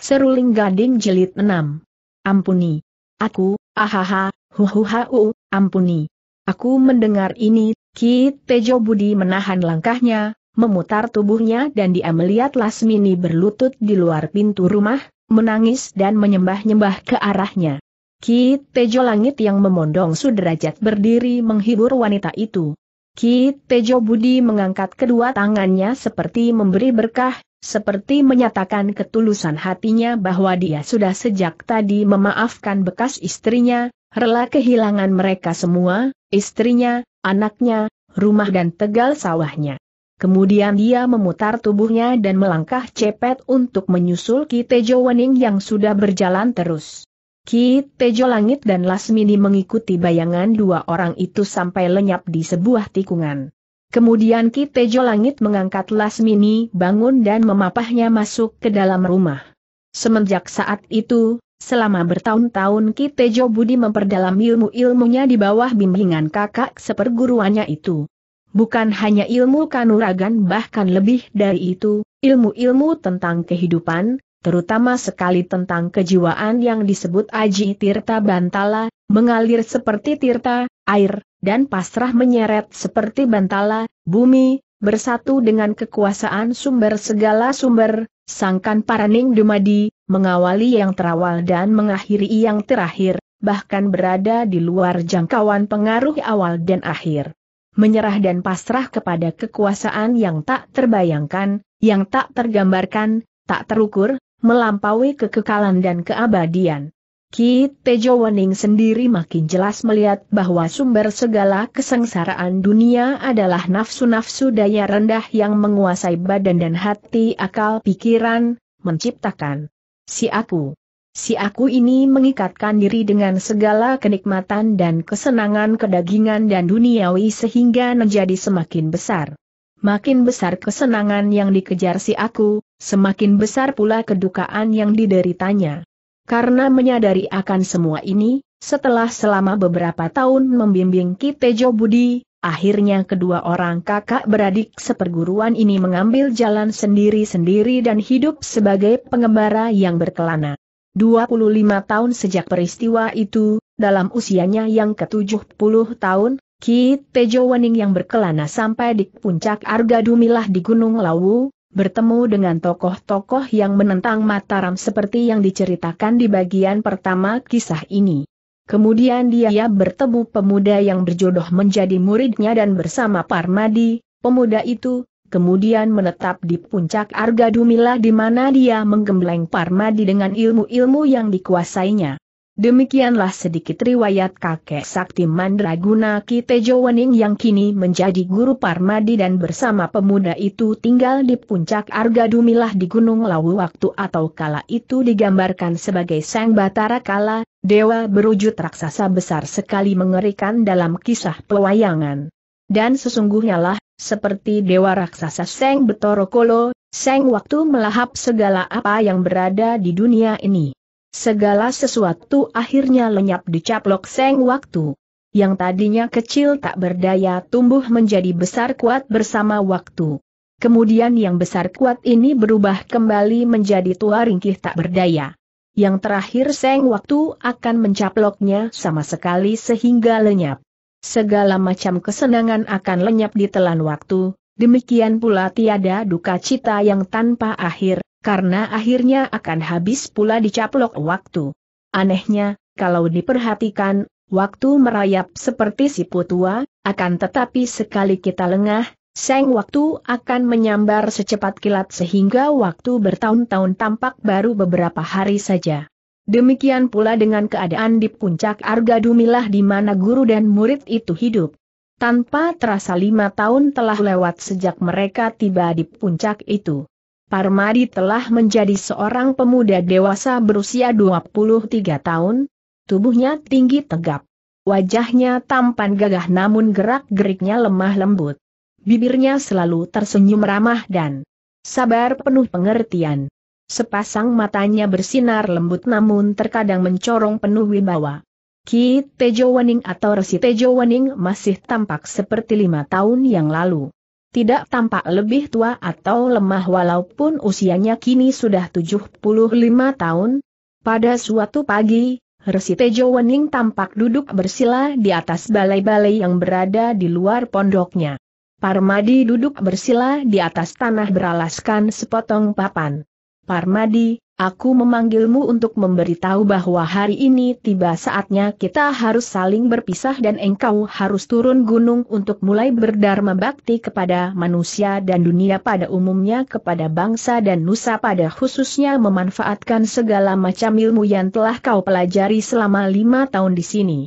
Seruling Gading Jelit 6. Ampuni. Aku, ahaha, huhuhau, ampuni. Aku mendengar ini, Ki Tejo Budi menahan langkahnya, memutar tubuhnya dan dia melihat Lasmini berlutut di luar pintu rumah, menangis dan menyembah-nyembah ke arahnya. Ki Tejo Langit yang memondong sudrajat berdiri menghibur wanita itu. Ki Tejo Budi mengangkat kedua tangannya seperti memberi berkah, seperti menyatakan ketulusan hatinya bahwa dia sudah sejak tadi memaafkan bekas istrinya, rela kehilangan mereka semua, istrinya, anaknya, rumah dan tegal sawahnya. Kemudian dia memutar tubuhnya dan melangkah cepet untuk menyusul Ki Tejo Wening yang sudah berjalan terus. Ki Tejo Langit dan Lasmini mengikuti bayangan dua orang itu sampai lenyap di sebuah tikungan. Kemudian Ki Tejo Langit mengangkat Lasmini bangun dan memapahnya masuk ke dalam rumah. Semenjak saat itu, selama bertahun-tahun Ki Tejo Budi memperdalam ilmu-ilmunya di bawah bimbingan kakak seperguruannya itu. Bukan hanya ilmu kanuragan bahkan lebih dari itu, ilmu-ilmu tentang kehidupan, terutama sekali tentang kejiwaan yang disebut Aji Tirta Bantala, mengalir seperti tirta, air, dan pasrah menyeret seperti bantala, bumi, bersatu dengan kekuasaan sumber segala sumber, sangkan paraning dumadi, mengawali yang terawal dan mengakhiri yang terakhir, bahkan berada di luar jangkauan pengaruh awal dan akhir. Menyerah dan pasrah kepada kekuasaan yang tak terbayangkan, yang tak tergambarkan, tak terukur, melampaui kekekalan dan keabadian. Ki Tejo Wening sendiri makin jelas melihat bahwa sumber segala kesengsaraan dunia adalah nafsu-nafsu daya rendah yang menguasai badan dan hati akal pikiran, menciptakan si aku. Si aku ini mengikatkan diri dengan segala kenikmatan dan kesenangan kedagingan dan duniawi sehingga menjadi semakin besar. Makin besar kesenangan yang dikejar si aku, semakin besar pula kedukaan yang dideritanya. Karena menyadari akan semua ini, setelah selama beberapa tahun membimbing Kitejo Budi, akhirnya kedua orang kakak beradik seperguruan ini mengambil jalan sendiri-sendiri dan hidup sebagai pengembara yang berkelana. 25 tahun sejak peristiwa itu, dalam usianya yang ke-70 tahun, Ki Tejo Wening yang berkelana sampai di puncak Arga Dumilah di Gunung Lawu, bertemu dengan tokoh-tokoh yang menentang Mataram seperti yang diceritakan di bagian pertama kisah ini. Kemudian dia bertemu pemuda yang berjodoh menjadi muridnya dan bersama Parmadi, pemuda itu, kemudian menetap di puncak Dumila di mana dia menggembleng Parmadi dengan ilmu-ilmu yang dikuasainya. Demikianlah sedikit riwayat kakek sakti Mandraguna Kitejo Wening yang kini menjadi guru Parmadi dan bersama pemuda itu tinggal di puncak Arga Dumilah di Gunung Lawu waktu atau kala itu digambarkan sebagai Sang Batara Kala, dewa berwujud raksasa besar sekali mengerikan dalam kisah pewayangan. Dan sesungguhnya lah, seperti dewa raksasa Sang Betoro Kolo, Sang waktu melahap segala apa yang berada di dunia ini. Segala sesuatu akhirnya lenyap dicaplok seng waktu. Yang tadinya kecil tak berdaya tumbuh menjadi besar kuat bersama waktu. Kemudian yang besar kuat ini berubah kembali menjadi tua ringkih tak berdaya. Yang terakhir seng waktu akan mencaploknya sama sekali sehingga lenyap. Segala macam kesenangan akan lenyap di telan waktu, demikian pula tiada duka cita yang tanpa akhir, karena akhirnya akan habis pula dicaplok waktu. Anehnya, kalau diperhatikan, waktu merayap seperti siput tua, akan tetapi sekali kita lengah, Seng waktu akan menyambar secepat kilat sehingga waktu bertahun-tahun tampak baru beberapa hari saja. Demikian pula dengan keadaan di puncak Arga Dumilah di mana guru dan murid itu hidup. Tanpa terasa lima tahun telah lewat sejak mereka tiba di puncak itu. Parmadi telah menjadi seorang pemuda dewasa berusia 23 tahun, tubuhnya tinggi tegap. Wajahnya tampan gagah namun gerak-geriknya lemah lembut. Bibirnya selalu tersenyum ramah dan sabar penuh pengertian. Sepasang matanya bersinar lembut namun terkadang mencorong penuh wibawa. Ki Tejo Wening atau Resi Tejo Wening masih tampak seperti lima tahun yang lalu tidak tampak lebih tua atau lemah walaupun usianya kini sudah 75 tahun. Pada suatu pagi, Resi Tejo Wening tampak duduk bersila di atas balai-balai yang berada di luar pondoknya. Parmadi duduk bersila di atas tanah beralaskan sepotong papan. Parmadi, Aku memanggilmu untuk memberitahu bahwa hari ini tiba saatnya kita harus saling berpisah dan engkau harus turun gunung untuk mulai berdharma bakti kepada manusia dan dunia pada umumnya kepada bangsa dan nusa pada khususnya memanfaatkan segala macam ilmu yang telah kau pelajari selama lima tahun di sini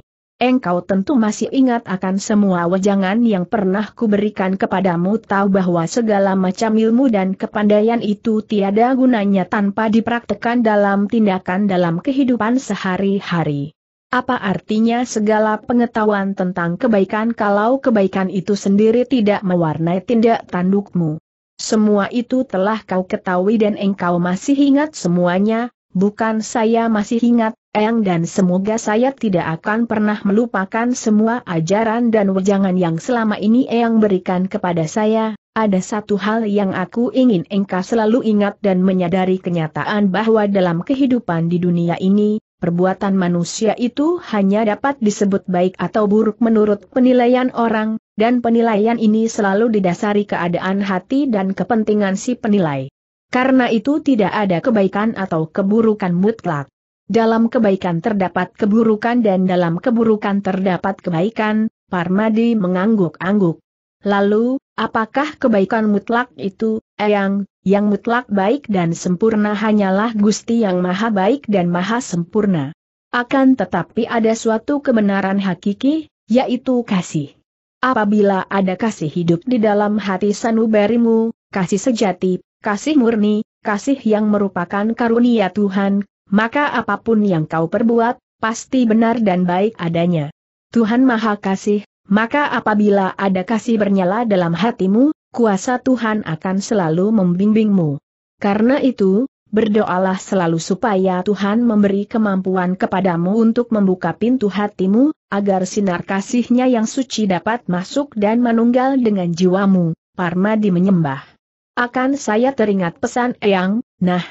engkau tentu masih ingat akan semua wejangan yang pernah kuberikan kepadamu tahu bahwa segala macam ilmu dan kepandaian itu tiada gunanya tanpa dipraktekan dalam tindakan dalam kehidupan sehari-hari. Apa artinya segala pengetahuan tentang kebaikan kalau kebaikan itu sendiri tidak mewarnai tindak tandukmu? Semua itu telah kau ketahui dan engkau masih ingat semuanya, bukan saya masih ingat, Eng dan semoga saya tidak akan pernah melupakan semua ajaran dan wejangan yang selama ini Eng berikan kepada saya, ada satu hal yang aku ingin engkau selalu ingat dan menyadari kenyataan bahwa dalam kehidupan di dunia ini, perbuatan manusia itu hanya dapat disebut baik atau buruk menurut penilaian orang, dan penilaian ini selalu didasari keadaan hati dan kepentingan si penilai. Karena itu tidak ada kebaikan atau keburukan mutlak. Dalam kebaikan terdapat keburukan dan dalam keburukan terdapat kebaikan, Parmadi mengangguk-angguk. Lalu, apakah kebaikan mutlak itu, Eyang, yang mutlak baik dan sempurna hanyalah Gusti yang maha baik dan maha sempurna. Akan tetapi ada suatu kebenaran hakiki, yaitu kasih. Apabila ada kasih hidup di dalam hati sanubarimu, kasih sejati, kasih murni, kasih yang merupakan karunia Tuhan, maka apapun yang kau perbuat, pasti benar dan baik adanya. Tuhan Maha Kasih, maka apabila ada kasih bernyala dalam hatimu, kuasa Tuhan akan selalu membimbingmu. Karena itu, berdoalah selalu supaya Tuhan memberi kemampuan kepadamu untuk membuka pintu hatimu, agar sinar kasihnya yang suci dapat masuk dan menunggal dengan jiwamu. Parmadi menyembah. Akan saya teringat pesan Eyang, nah,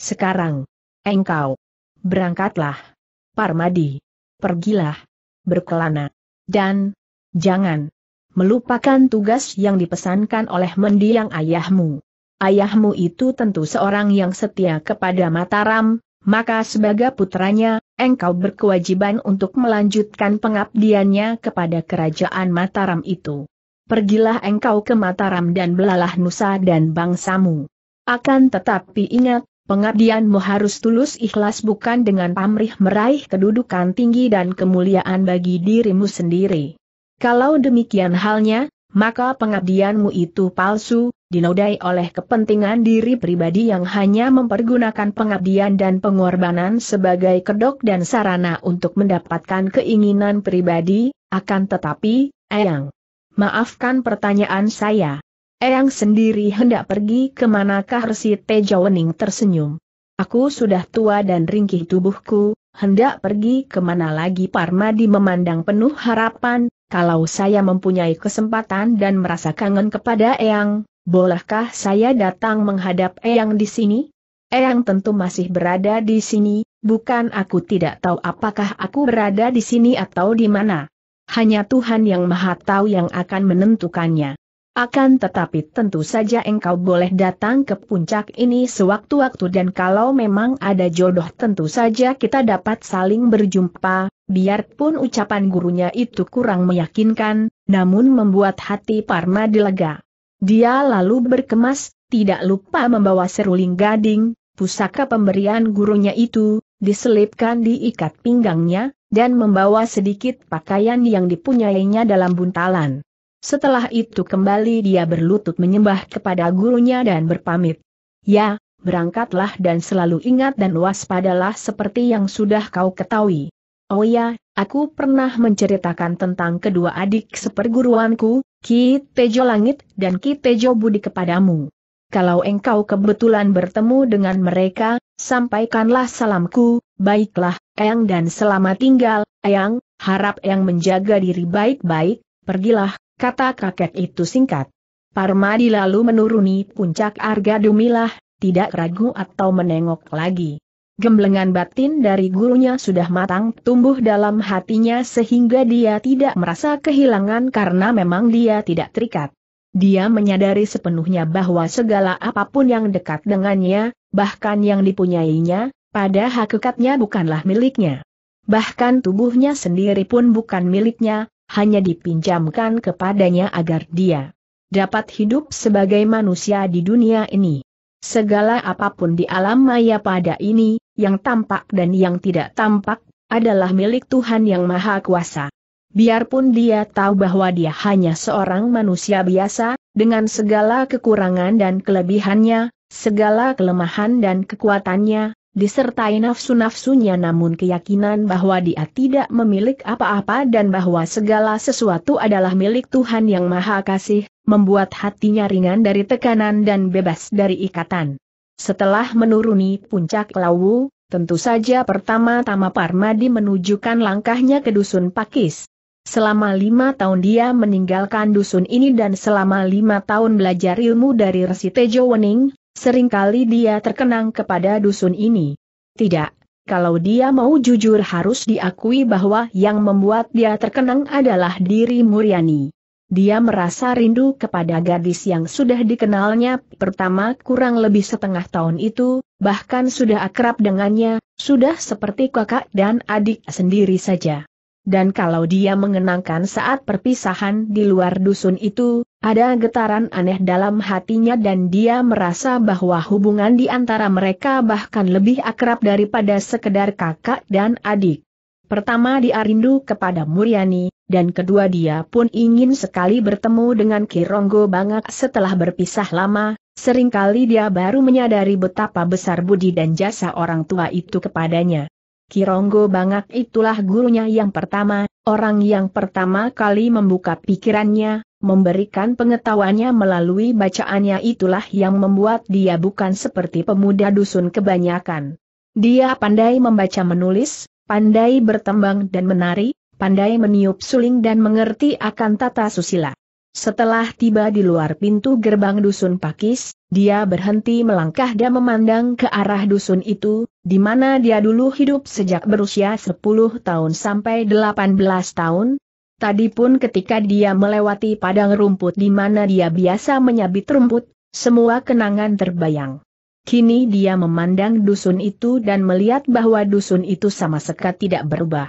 sekarang, engkau, berangkatlah, Parmadi, pergilah, berkelana, dan, jangan, melupakan tugas yang dipesankan oleh mendiang ayahmu. Ayahmu itu tentu seorang yang setia kepada Mataram, maka sebagai putranya, engkau berkewajiban untuk melanjutkan pengabdiannya kepada kerajaan Mataram itu pergilah engkau ke Mataram dan belalah nusa dan bangsamu. Akan tetapi ingat, pengabdianmu harus tulus ikhlas bukan dengan pamrih meraih kedudukan tinggi dan kemuliaan bagi dirimu sendiri. Kalau demikian halnya, maka pengabdianmu itu palsu, dinodai oleh kepentingan diri pribadi yang hanya mempergunakan pengabdian dan pengorbanan sebagai kedok dan sarana untuk mendapatkan keinginan pribadi, akan tetapi, ayang. Maafkan pertanyaan saya. Eyang sendiri hendak pergi ke manakah Resi Tejawening tersenyum. Aku sudah tua dan ringkih tubuhku, hendak pergi ke mana lagi Parmadi memandang penuh harapan, kalau saya mempunyai kesempatan dan merasa kangen kepada Eyang, bolehkah saya datang menghadap Eyang di sini? Eyang tentu masih berada di sini, bukan aku tidak tahu apakah aku berada di sini atau di mana. Hanya Tuhan yang Maha Tahu yang akan menentukannya. Akan tetapi tentu saja engkau boleh datang ke puncak ini sewaktu-waktu dan kalau memang ada jodoh tentu saja kita dapat saling berjumpa, biarpun ucapan gurunya itu kurang meyakinkan, namun membuat hati Parma dilega. Dia lalu berkemas, tidak lupa membawa seruling gading, pusaka pemberian gurunya itu, diselipkan di ikat pinggangnya, dan membawa sedikit pakaian yang dipunyainya dalam buntalan. Setelah itu kembali dia berlutut menyembah kepada gurunya dan berpamit. Ya, berangkatlah dan selalu ingat dan waspadalah seperti yang sudah kau ketahui. Oh ya, aku pernah menceritakan tentang kedua adik seperguruanku, Ki Tejo Langit dan Ki Tejo Budi kepadamu. Kalau engkau kebetulan bertemu dengan mereka, sampaikanlah salamku, Baiklah, Eyang dan selama tinggal, Eyang, harap Eyang menjaga diri baik-baik, pergilah, kata kakek itu singkat. Parmadi lalu menuruni puncak Arga Dumilah, tidak ragu atau menengok lagi. Gemblengan batin dari gurunya sudah matang tumbuh dalam hatinya sehingga dia tidak merasa kehilangan karena memang dia tidak terikat. Dia menyadari sepenuhnya bahwa segala apapun yang dekat dengannya, bahkan yang dipunyainya, pada hakikatnya bukanlah miliknya. Bahkan tubuhnya sendiri pun bukan miliknya, hanya dipinjamkan kepadanya agar dia dapat hidup sebagai manusia di dunia ini. Segala apapun di alam maya pada ini, yang tampak dan yang tidak tampak, adalah milik Tuhan yang Maha Kuasa. Biarpun dia tahu bahwa dia hanya seorang manusia biasa, dengan segala kekurangan dan kelebihannya, segala kelemahan dan kekuatannya, disertai nafsu-nafsunya namun keyakinan bahwa dia tidak memiliki apa-apa dan bahwa segala sesuatu adalah milik Tuhan yang Maha Kasih, membuat hatinya ringan dari tekanan dan bebas dari ikatan. Setelah menuruni puncak Lawu, tentu saja pertama-tama Parmadi menunjukkan langkahnya ke Dusun Pakis. Selama lima tahun dia meninggalkan dusun ini dan selama lima tahun belajar ilmu dari Resi Tejo Wening, Seringkali dia terkenang kepada dusun ini. Tidak, kalau dia mau jujur harus diakui bahwa yang membuat dia terkenang adalah diri Muriani. Dia merasa rindu kepada gadis yang sudah dikenalnya pertama kurang lebih setengah tahun itu, bahkan sudah akrab dengannya, sudah seperti kakak dan adik sendiri saja dan kalau dia mengenangkan saat perpisahan di luar dusun itu, ada getaran aneh dalam hatinya dan dia merasa bahwa hubungan di antara mereka bahkan lebih akrab daripada sekedar kakak dan adik. Pertama dia rindu kepada Muryani, dan kedua dia pun ingin sekali bertemu dengan Kironggo Bangak setelah berpisah lama, seringkali dia baru menyadari betapa besar budi dan jasa orang tua itu kepadanya. Kironggo Bangak itulah gurunya yang pertama, orang yang pertama kali membuka pikirannya, memberikan pengetahuannya melalui bacaannya itulah yang membuat dia bukan seperti pemuda dusun kebanyakan. Dia pandai membaca menulis, pandai bertembang dan menari, pandai meniup suling dan mengerti akan tata susila. Setelah tiba di luar pintu gerbang dusun Pakis, dia berhenti melangkah dan memandang ke arah dusun itu, di mana dia dulu hidup sejak berusia 10 tahun sampai 18 tahun. Tadi pun ketika dia melewati padang rumput di mana dia biasa menyabit rumput, semua kenangan terbayang. Kini dia memandang dusun itu dan melihat bahwa dusun itu sama sekali tidak berubah.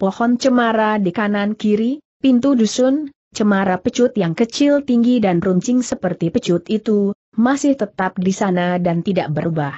Pohon cemara di kanan kiri, pintu dusun, cemara pecut yang kecil tinggi dan runcing seperti pecut itu, masih tetap di sana dan tidak berubah.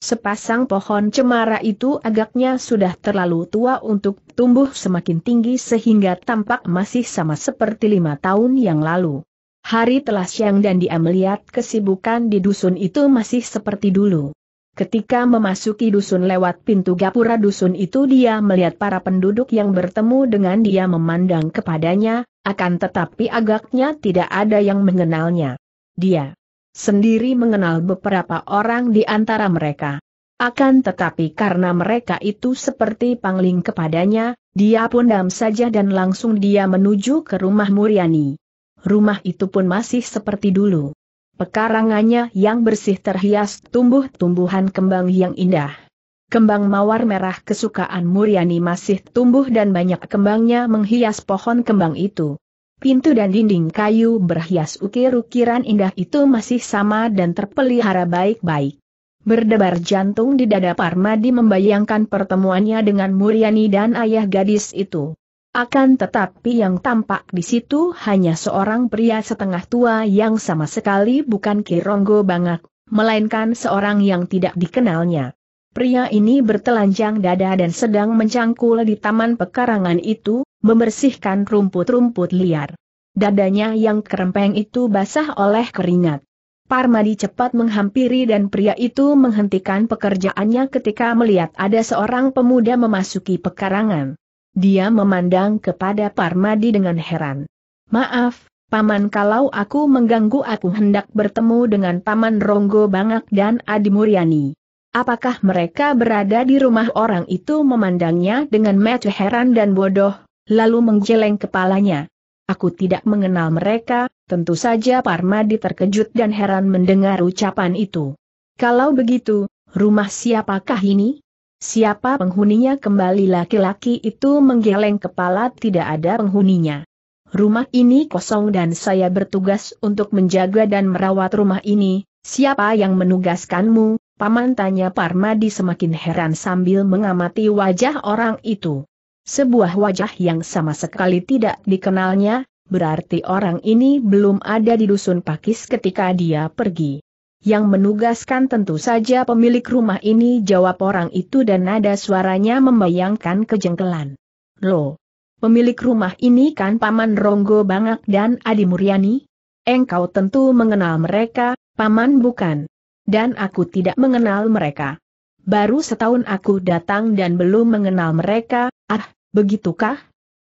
Sepasang pohon cemara itu agaknya sudah terlalu tua untuk tumbuh semakin tinggi sehingga tampak masih sama seperti lima tahun yang lalu. Hari telah siang dan dia melihat kesibukan di dusun itu masih seperti dulu. Ketika memasuki dusun lewat pintu gapura dusun itu dia melihat para penduduk yang bertemu dengan dia memandang kepadanya, akan tetapi agaknya tidak ada yang mengenalnya. Dia sendiri mengenal beberapa orang di antara mereka. Akan tetapi karena mereka itu seperti pangling kepadanya, dia pun dam saja dan langsung dia menuju ke rumah Muriani. Rumah itu pun masih seperti dulu. Pekarangannya yang bersih terhias tumbuh-tumbuhan kembang yang indah. Kembang mawar merah kesukaan Muriani masih tumbuh dan banyak kembangnya menghias pohon kembang itu. Pintu dan dinding kayu berhias ukir-ukiran indah itu masih sama dan terpelihara baik-baik. Berdebar jantung di dada Parmadi membayangkan pertemuannya dengan Muriani dan ayah gadis itu. Akan tetapi yang tampak di situ hanya seorang pria setengah tua yang sama sekali bukan Kironggo Bangak, melainkan seorang yang tidak dikenalnya. Pria ini bertelanjang dada dan sedang mencangkul di taman pekarangan itu, membersihkan rumput-rumput liar. Dadanya yang kerempeng itu basah oleh keringat. Parmadi cepat menghampiri dan pria itu menghentikan pekerjaannya ketika melihat ada seorang pemuda memasuki pekarangan. Dia memandang kepada Parmadi dengan heran. Maaf, Paman kalau aku mengganggu aku hendak bertemu dengan Paman Ronggo Bangak dan Adi Muryani. Apakah mereka berada di rumah orang itu memandangnya dengan mata heran dan bodoh, lalu menggeleng kepalanya. Aku tidak mengenal mereka, tentu saja Parmadi terkejut dan heran mendengar ucapan itu. Kalau begitu, rumah siapakah ini? Siapa penghuninya kembali laki-laki itu menggeleng kepala tidak ada penghuninya. Rumah ini kosong dan saya bertugas untuk menjaga dan merawat rumah ini, Siapa yang menugaskanmu? Paman tanya Parmadi semakin heran sambil mengamati wajah orang itu. Sebuah wajah yang sama sekali tidak dikenalnya, berarti orang ini belum ada di dusun Pakis ketika dia pergi. Yang menugaskan tentu saja pemilik rumah ini jawab orang itu dan nada suaranya membayangkan kejengkelan. Lo, pemilik rumah ini kan Paman Ronggo Bangak dan Adi Muryani? Engkau tentu mengenal mereka, Paman bukan. Dan aku tidak mengenal mereka. Baru setahun aku datang dan belum mengenal mereka, ah, begitukah?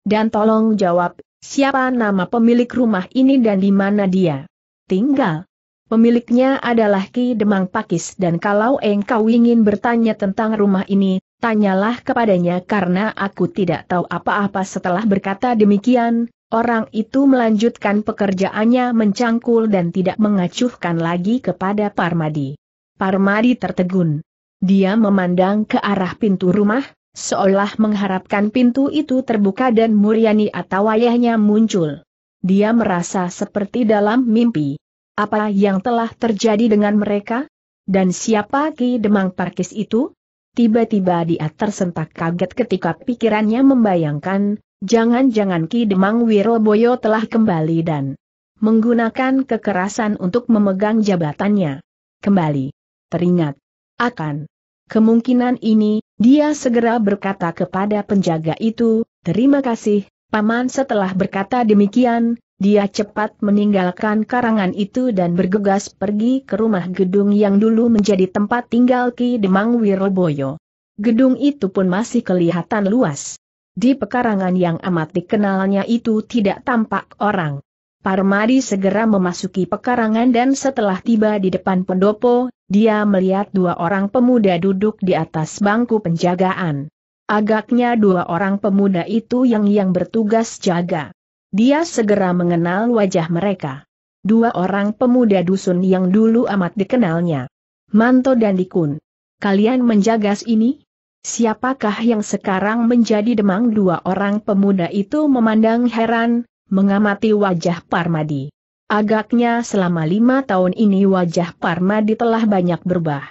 Dan tolong jawab, siapa nama pemilik rumah ini dan di mana dia tinggal? Pemiliknya adalah Ki Demang Pakis dan kalau engkau ingin bertanya tentang rumah ini, tanyalah kepadanya karena aku tidak tahu apa-apa setelah berkata demikian, Orang itu melanjutkan pekerjaannya mencangkul dan tidak mengacuhkan lagi kepada Parmadi. Parmadi tertegun. Dia memandang ke arah pintu rumah, seolah mengharapkan pintu itu terbuka dan Muryani atau ayahnya muncul. Dia merasa seperti dalam mimpi. Apa yang telah terjadi dengan mereka? Dan siapa Ki Demang Parkis itu? Tiba-tiba dia tersentak kaget ketika pikirannya membayangkan, Jangan-jangan Ki Demang Wiroboyo telah kembali dan menggunakan kekerasan untuk memegang jabatannya. Kembali. Teringat. Akan. Kemungkinan ini, dia segera berkata kepada penjaga itu, terima kasih, Paman setelah berkata demikian, dia cepat meninggalkan karangan itu dan bergegas pergi ke rumah gedung yang dulu menjadi tempat tinggal Ki Demang Wiroboyo. Gedung itu pun masih kelihatan luas. Di pekarangan yang amat dikenalnya itu tidak tampak orang. Parmadi segera memasuki pekarangan dan setelah tiba di depan pendopo, dia melihat dua orang pemuda duduk di atas bangku penjagaan. Agaknya dua orang pemuda itu yang yang bertugas jaga. Dia segera mengenal wajah mereka. Dua orang pemuda dusun yang dulu amat dikenalnya. Manto dan Dikun. Kalian menjaga ini? Siapakah yang sekarang menjadi demang dua orang pemuda itu memandang heran, mengamati wajah Parmadi. Agaknya selama lima tahun ini wajah Parmadi telah banyak berubah.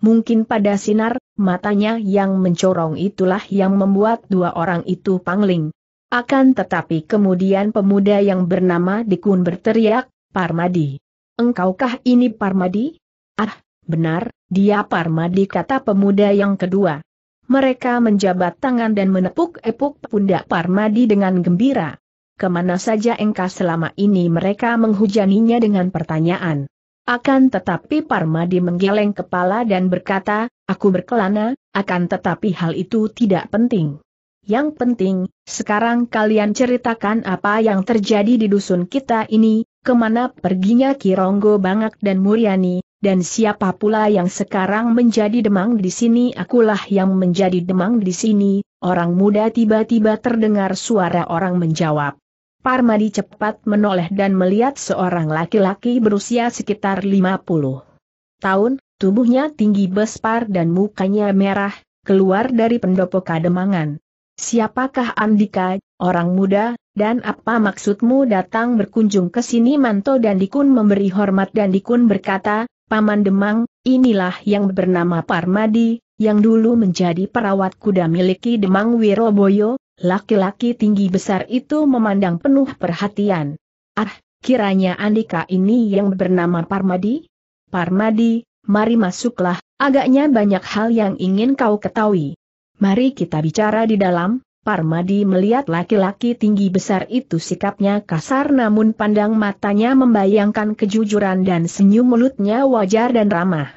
Mungkin pada sinar, matanya yang mencorong itulah yang membuat dua orang itu pangling. Akan tetapi kemudian pemuda yang bernama Dikun berteriak, Parmadi. Engkaukah ini Parmadi? Ah, benar, dia Parmadi kata pemuda yang kedua mereka menjabat tangan dan menepuk-epuk pundak Parmadi dengan gembira. Kemana saja engkau selama ini mereka menghujaninya dengan pertanyaan. Akan tetapi Parmadi menggeleng kepala dan berkata, aku berkelana, akan tetapi hal itu tidak penting. Yang penting, sekarang kalian ceritakan apa yang terjadi di dusun kita ini, kemana perginya Kironggo Bangak dan Muriani dan siapa pula yang sekarang menjadi demang di sini akulah yang menjadi demang di sini, orang muda tiba-tiba terdengar suara orang menjawab. Parmadi cepat menoleh dan melihat seorang laki-laki berusia sekitar 50 tahun, tubuhnya tinggi bespar dan mukanya merah, keluar dari pendopo kademangan. Siapakah Andika, orang muda, dan apa maksudmu datang berkunjung ke sini Manto dan dikun memberi hormat dan dikun berkata, Paman Demang, inilah yang bernama Parmadi, yang dulu menjadi perawat kuda miliki Demang Wiroboyo, laki-laki tinggi besar itu memandang penuh perhatian. Ah, kiranya Andika ini yang bernama Parmadi? Parmadi, mari masuklah, agaknya banyak hal yang ingin kau ketahui. Mari kita bicara di dalam, Parmadi melihat laki-laki tinggi besar itu sikapnya kasar namun pandang matanya membayangkan kejujuran dan senyum mulutnya wajar dan ramah.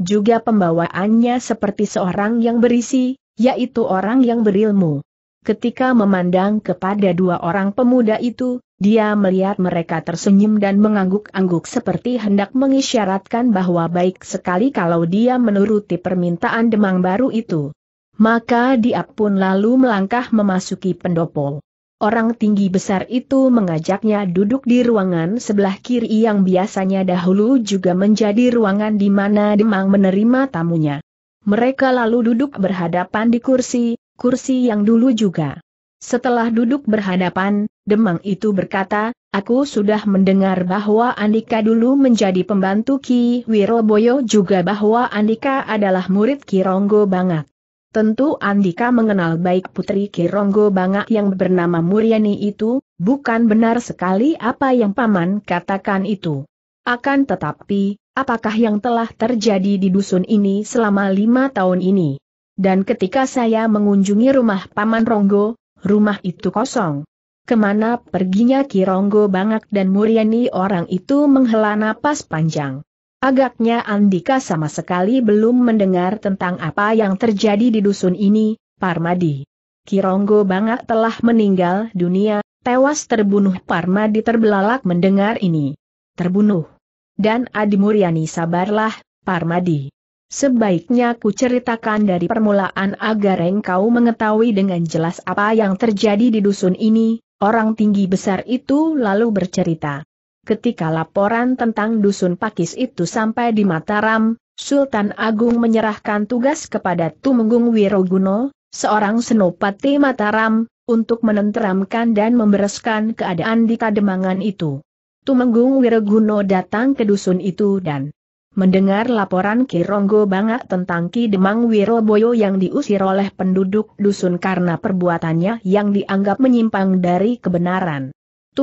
Juga pembawaannya seperti seorang yang berisi, yaitu orang yang berilmu. Ketika memandang kepada dua orang pemuda itu, dia melihat mereka tersenyum dan mengangguk-angguk seperti hendak mengisyaratkan bahwa baik sekali kalau dia menuruti permintaan demang baru itu maka dia pun lalu melangkah memasuki pendopo. Orang tinggi besar itu mengajaknya duduk di ruangan sebelah kiri yang biasanya dahulu juga menjadi ruangan di mana Demang menerima tamunya. Mereka lalu duduk berhadapan di kursi, kursi yang dulu juga. Setelah duduk berhadapan, Demang itu berkata, Aku sudah mendengar bahwa Andika dulu menjadi pembantu Ki Wiroboyo juga bahwa Andika adalah murid Ki Ronggo banget. Tentu Andika mengenal baik putri Kironggo Bangak yang bernama Muriani itu, bukan benar sekali apa yang paman katakan itu. Akan tetapi, apakah yang telah terjadi di dusun ini selama lima tahun ini? Dan ketika saya mengunjungi rumah paman Ronggo, rumah itu kosong. Kemana perginya Kironggo Bangak dan Muriani orang itu menghela napas panjang. Agaknya Andika sama sekali belum mendengar tentang apa yang terjadi di dusun ini, Parmadi. Kironggo Bangak telah meninggal dunia, tewas terbunuh Parmadi terbelalak mendengar ini. Terbunuh. Dan Adi Muryani sabarlah, Parmadi. Sebaiknya ku ceritakan dari permulaan agar engkau mengetahui dengan jelas apa yang terjadi di dusun ini, orang tinggi besar itu lalu bercerita. Ketika laporan tentang dusun Pakis itu sampai di Mataram, Sultan Agung menyerahkan tugas kepada Tumenggung Wiroguno, seorang senopati Mataram, untuk menenteramkan dan membereskan keadaan di Kademangan itu. Tumenggung Wiroguno datang ke dusun itu dan mendengar laporan Ki Ronggo Bangak tentang Ki Demang Wiroboyo yang diusir oleh penduduk dusun karena perbuatannya yang dianggap menyimpang dari kebenaran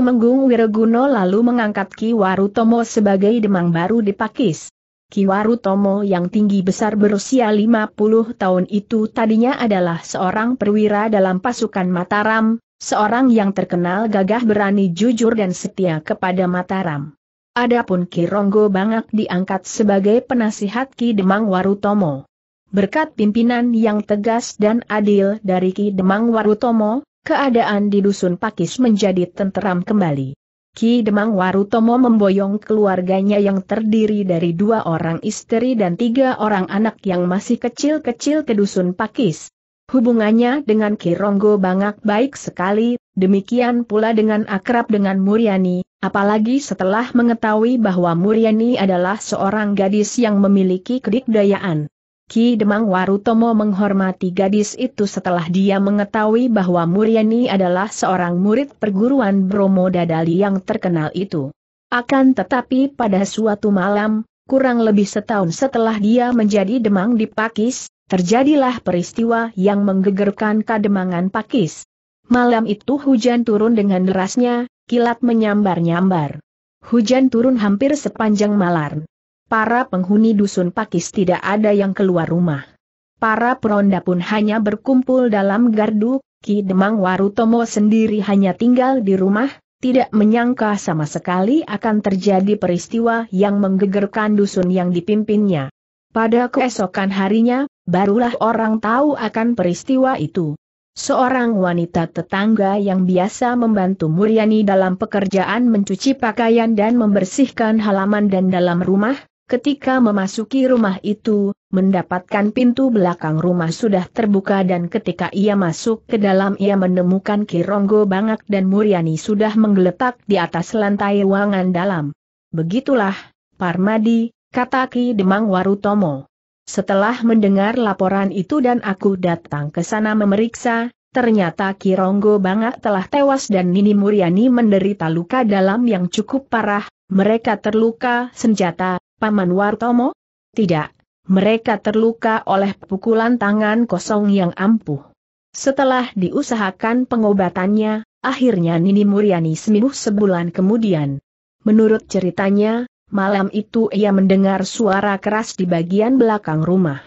menggung Wiroguno lalu mengangkat Ki Warutomo sebagai demang baru di Pakis. Ki Warutomo yang tinggi besar berusia 50 tahun itu tadinya adalah seorang perwira dalam pasukan Mataram, seorang yang terkenal gagah berani jujur dan setia kepada Mataram. Adapun Ki Ronggo Bangak diangkat sebagai penasihat Ki Demang Warutomo. Berkat pimpinan yang tegas dan adil dari Ki Demang Warutomo, keadaan di dusun Pakis menjadi tenteram kembali. Ki Demang Warutomo memboyong keluarganya yang terdiri dari dua orang istri dan tiga orang anak yang masih kecil-kecil ke dusun Pakis. Hubungannya dengan Ki Ronggo Bangak baik sekali, demikian pula dengan akrab dengan Muriani, apalagi setelah mengetahui bahwa Muriani adalah seorang gadis yang memiliki kedikdayaan. Ki Demang Warutomo menghormati gadis itu setelah dia mengetahui bahwa Muryani adalah seorang murid perguruan Bromo Dadali yang terkenal itu. Akan tetapi pada suatu malam, kurang lebih setahun setelah dia menjadi Demang di Pakis, terjadilah peristiwa yang menggegerkan kademangan Pakis. Malam itu hujan turun dengan derasnya, kilat menyambar-nyambar. Hujan turun hampir sepanjang malam para penghuni dusun pakis tidak ada yang keluar rumah. Para peronda pun hanya berkumpul dalam gardu, Ki Demang Warutomo sendiri hanya tinggal di rumah, tidak menyangka sama sekali akan terjadi peristiwa yang menggegerkan dusun yang dipimpinnya. Pada keesokan harinya, barulah orang tahu akan peristiwa itu. Seorang wanita tetangga yang biasa membantu Muryani dalam pekerjaan mencuci pakaian dan membersihkan halaman dan dalam rumah, Ketika memasuki rumah itu, mendapatkan pintu belakang rumah sudah terbuka dan ketika ia masuk ke dalam ia menemukan Kironggo Bangak dan Muriani sudah menggeletak di atas lantai ruangan dalam. Begitulah, Parmadi, kata Ki Demang Warutomo. Setelah mendengar laporan itu dan aku datang ke sana memeriksa, ternyata Kironggo Bangak telah tewas dan Nini Muriani menderita luka dalam yang cukup parah, mereka terluka senjata, Paman Wartomo? Tidak, mereka terluka oleh pukulan tangan kosong yang ampuh. Setelah diusahakan pengobatannya, akhirnya Nini Muriani seminggu sebulan kemudian. Menurut ceritanya, malam itu ia mendengar suara keras di bagian belakang rumah.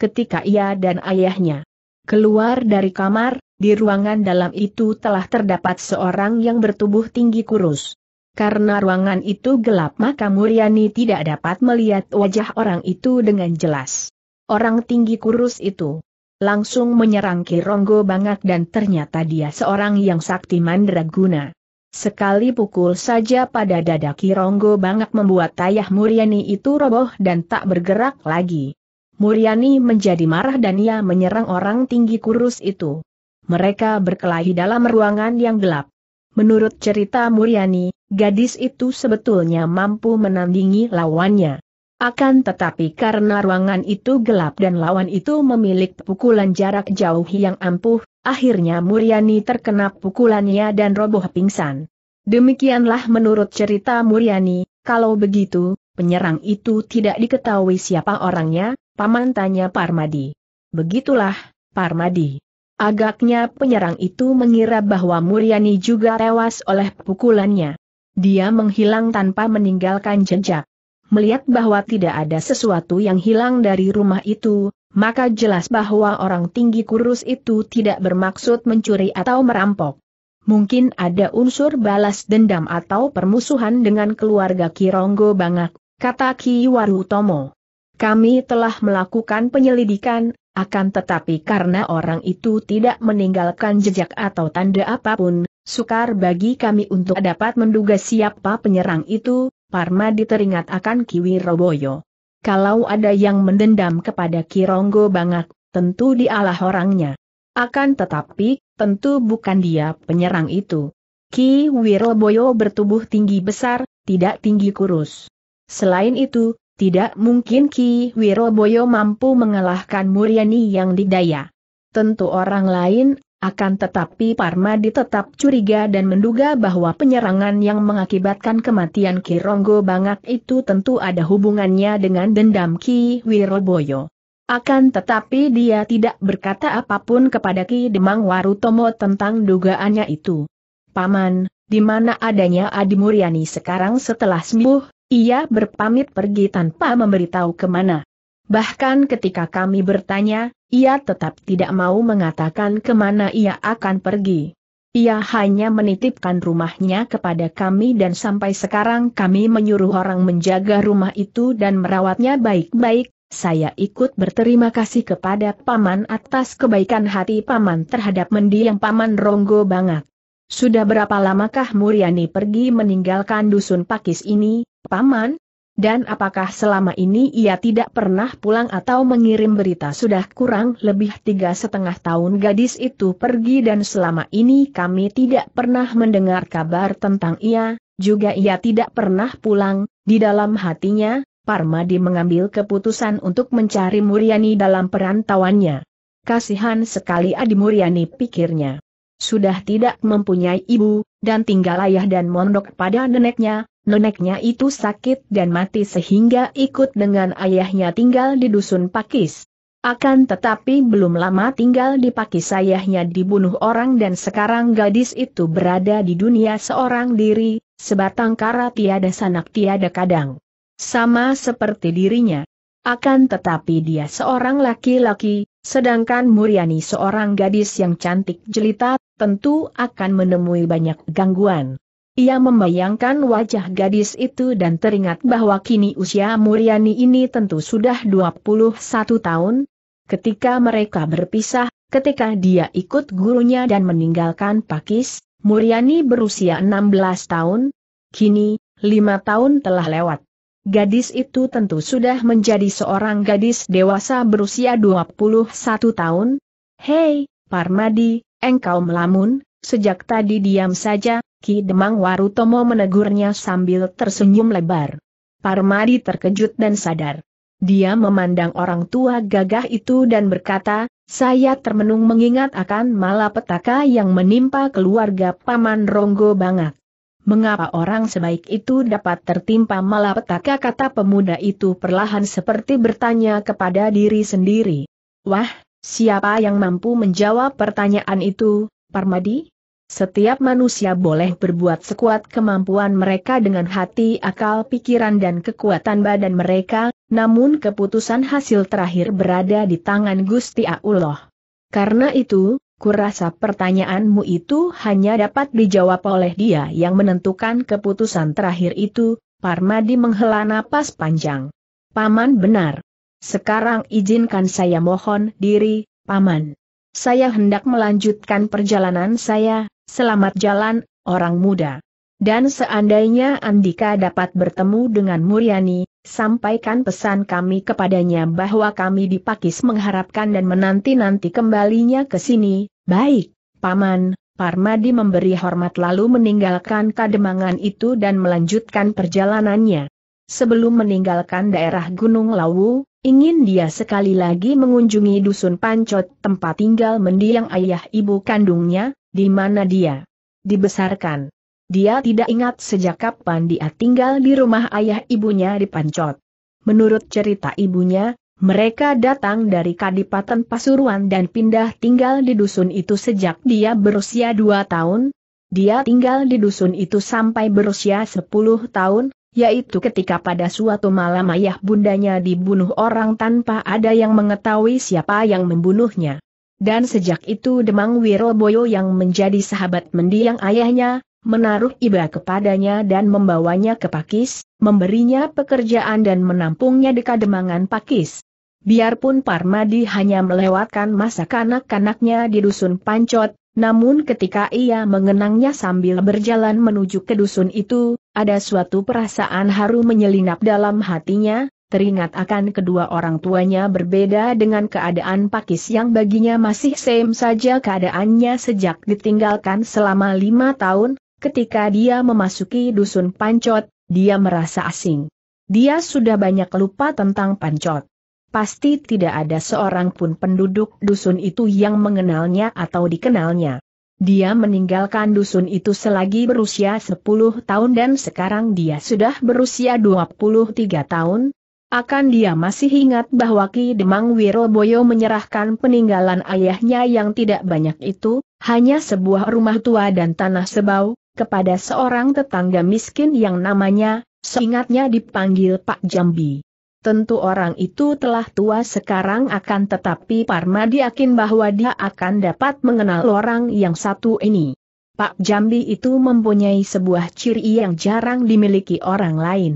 Ketika ia dan ayahnya keluar dari kamar, di ruangan dalam itu telah terdapat seorang yang bertubuh tinggi kurus. Karena ruangan itu gelap maka Muriani tidak dapat melihat wajah orang itu dengan jelas. Orang tinggi kurus itu langsung menyerang Kironggo Bangak dan ternyata dia seorang yang sakti mandraguna. Sekali pukul saja pada dada Kironggo banget membuat ayah Muriani itu roboh dan tak bergerak lagi. Muriani menjadi marah dan ia menyerang orang tinggi kurus itu. Mereka berkelahi dalam ruangan yang gelap. Menurut cerita Muriani gadis itu sebetulnya mampu menandingi lawannya. Akan tetapi karena ruangan itu gelap dan lawan itu memiliki pukulan jarak jauh yang ampuh, akhirnya Muriani terkena pukulannya dan roboh pingsan. Demikianlah menurut cerita Muriani. kalau begitu, penyerang itu tidak diketahui siapa orangnya, paman tanya Parmadi. Begitulah, Parmadi. Agaknya penyerang itu mengira bahwa Muriani juga tewas oleh pukulannya. Dia menghilang tanpa meninggalkan jejak. Melihat bahwa tidak ada sesuatu yang hilang dari rumah itu, maka jelas bahwa orang tinggi kurus itu tidak bermaksud mencuri atau merampok. Mungkin ada unsur balas dendam atau permusuhan dengan keluarga Kironggo Bangak, kata Waru Tomo. Kami telah melakukan penyelidikan, akan tetapi karena orang itu tidak meninggalkan jejak atau tanda apapun, Sukar bagi kami untuk dapat menduga siapa penyerang itu, Parma diteringat akan Kiwi Roboyo. Kalau ada yang mendendam kepada Kironggo Bangak, tentu dialah orangnya. Akan tetapi, tentu bukan dia penyerang itu. Ki Wiroboyo bertubuh tinggi besar, tidak tinggi kurus. Selain itu, tidak mungkin Ki Wiroboyo mampu mengalahkan Muriani yang didaya. Tentu orang lain akan tetapi Parmadi tetap curiga dan menduga bahwa penyerangan yang mengakibatkan kematian Ki Kironggo Bangak itu tentu ada hubungannya dengan dendam Ki Wiroboyo. Akan tetapi dia tidak berkata apapun kepada Ki Demang Warutomo tentang dugaannya itu. Paman, di mana adanya Adi Muryani sekarang setelah sembuh, ia berpamit pergi tanpa memberitahu kemana. Bahkan ketika kami bertanya, ia tetap tidak mau mengatakan kemana ia akan pergi. Ia hanya menitipkan rumahnya kepada kami dan sampai sekarang kami menyuruh orang menjaga rumah itu dan merawatnya baik-baik, saya ikut berterima kasih kepada Paman atas kebaikan hati Paman terhadap mendiang Paman Ronggo banget. Sudah berapa lamakah Muriani pergi meninggalkan dusun Pakis ini, Paman? Dan apakah selama ini ia tidak pernah pulang atau mengirim berita sudah kurang lebih tiga setengah tahun gadis itu pergi dan selama ini kami tidak pernah mendengar kabar tentang ia, juga ia tidak pernah pulang, di dalam hatinya, Parmadi mengambil keputusan untuk mencari Muriani dalam perantauannya. Kasihan sekali Adi Muriani pikirnya. Sudah tidak mempunyai ibu, dan tinggal ayah dan mondok pada neneknya, neneknya itu sakit dan mati sehingga ikut dengan ayahnya tinggal di dusun Pakis. Akan tetapi belum lama tinggal di Pakis ayahnya dibunuh orang dan sekarang gadis itu berada di dunia seorang diri, sebatang kara tiada sanak tiada kadang. Sama seperti dirinya. Akan tetapi dia seorang laki-laki, sedangkan Muriani seorang gadis yang cantik jelita, tentu akan menemui banyak gangguan. Ia membayangkan wajah gadis itu dan teringat bahwa kini usia Muriani ini tentu sudah 21 tahun. Ketika mereka berpisah, ketika dia ikut gurunya dan meninggalkan Pakis, Muriani berusia 16 tahun. Kini, 5 tahun telah lewat. Gadis itu tentu sudah menjadi seorang gadis dewasa berusia 21 tahun. Hei, Parmadi, engkau melamun, Sejak tadi diam saja, Ki Demang Warutomo menegurnya sambil tersenyum lebar. Parmadi terkejut dan sadar. Dia memandang orang tua gagah itu dan berkata, saya termenung mengingat akan malapetaka yang menimpa keluarga Paman Ronggo Bangat. Mengapa orang sebaik itu dapat tertimpa malapetaka kata pemuda itu perlahan seperti bertanya kepada diri sendiri. Wah, siapa yang mampu menjawab pertanyaan itu, Parmadi? Setiap manusia boleh berbuat sekuat kemampuan mereka dengan hati, akal, pikiran dan kekuatan badan mereka, namun keputusan hasil terakhir berada di tangan Gusti Allah. Karena itu, kurasa pertanyaanmu itu hanya dapat dijawab oleh dia yang menentukan keputusan terakhir itu, Parmadi menghela napas panjang. Paman benar. Sekarang izinkan saya mohon diri, Paman saya hendak melanjutkan perjalanan saya, selamat jalan, orang muda. Dan seandainya Andika dapat bertemu dengan Muryani, sampaikan pesan kami kepadanya bahwa kami di Pakis mengharapkan dan menanti-nanti kembalinya ke sini, baik, Paman, Parmadi memberi hormat lalu meninggalkan kademangan itu dan melanjutkan perjalanannya. Sebelum meninggalkan daerah Gunung Lawu, Ingin dia sekali lagi mengunjungi dusun Pancot tempat tinggal mendiang ayah ibu kandungnya, di mana dia dibesarkan. Dia tidak ingat sejak kapan dia tinggal di rumah ayah ibunya di Pancot. Menurut cerita ibunya, mereka datang dari Kadipaten Pasuruan dan pindah tinggal di dusun itu sejak dia berusia dua tahun. Dia tinggal di dusun itu sampai berusia sepuluh tahun, yaitu ketika pada suatu malam ayah bundanya dibunuh orang tanpa ada yang mengetahui siapa yang membunuhnya. Dan sejak itu Demang Wiroboyo yang menjadi sahabat mendiang ayahnya, menaruh iba kepadanya dan membawanya ke Pakis, memberinya pekerjaan dan menampungnya di kademangan Pakis. Biarpun Parmadi hanya melewatkan masa kanak-kanaknya di dusun Pancot, namun ketika ia mengenangnya sambil berjalan menuju ke dusun itu, ada suatu perasaan haru menyelinap dalam hatinya, teringat akan kedua orang tuanya berbeda dengan keadaan Pakis yang baginya masih same saja keadaannya sejak ditinggalkan selama lima tahun, ketika dia memasuki dusun Pancot, dia merasa asing. Dia sudah banyak lupa tentang Pancot. Pasti tidak ada seorang pun penduduk dusun itu yang mengenalnya atau dikenalnya. Dia meninggalkan dusun itu selagi berusia 10 tahun dan sekarang dia sudah berusia 23 tahun. Akan dia masih ingat bahwa Ki Demang Wiroboyo menyerahkan peninggalan ayahnya yang tidak banyak itu, hanya sebuah rumah tua dan tanah sebau, kepada seorang tetangga miskin yang namanya, seingatnya dipanggil Pak Jambi. Tentu orang itu telah tua sekarang akan tetapi Parmadi yakin bahwa dia akan dapat mengenal orang yang satu ini. Pak Jambi itu mempunyai sebuah ciri yang jarang dimiliki orang lain.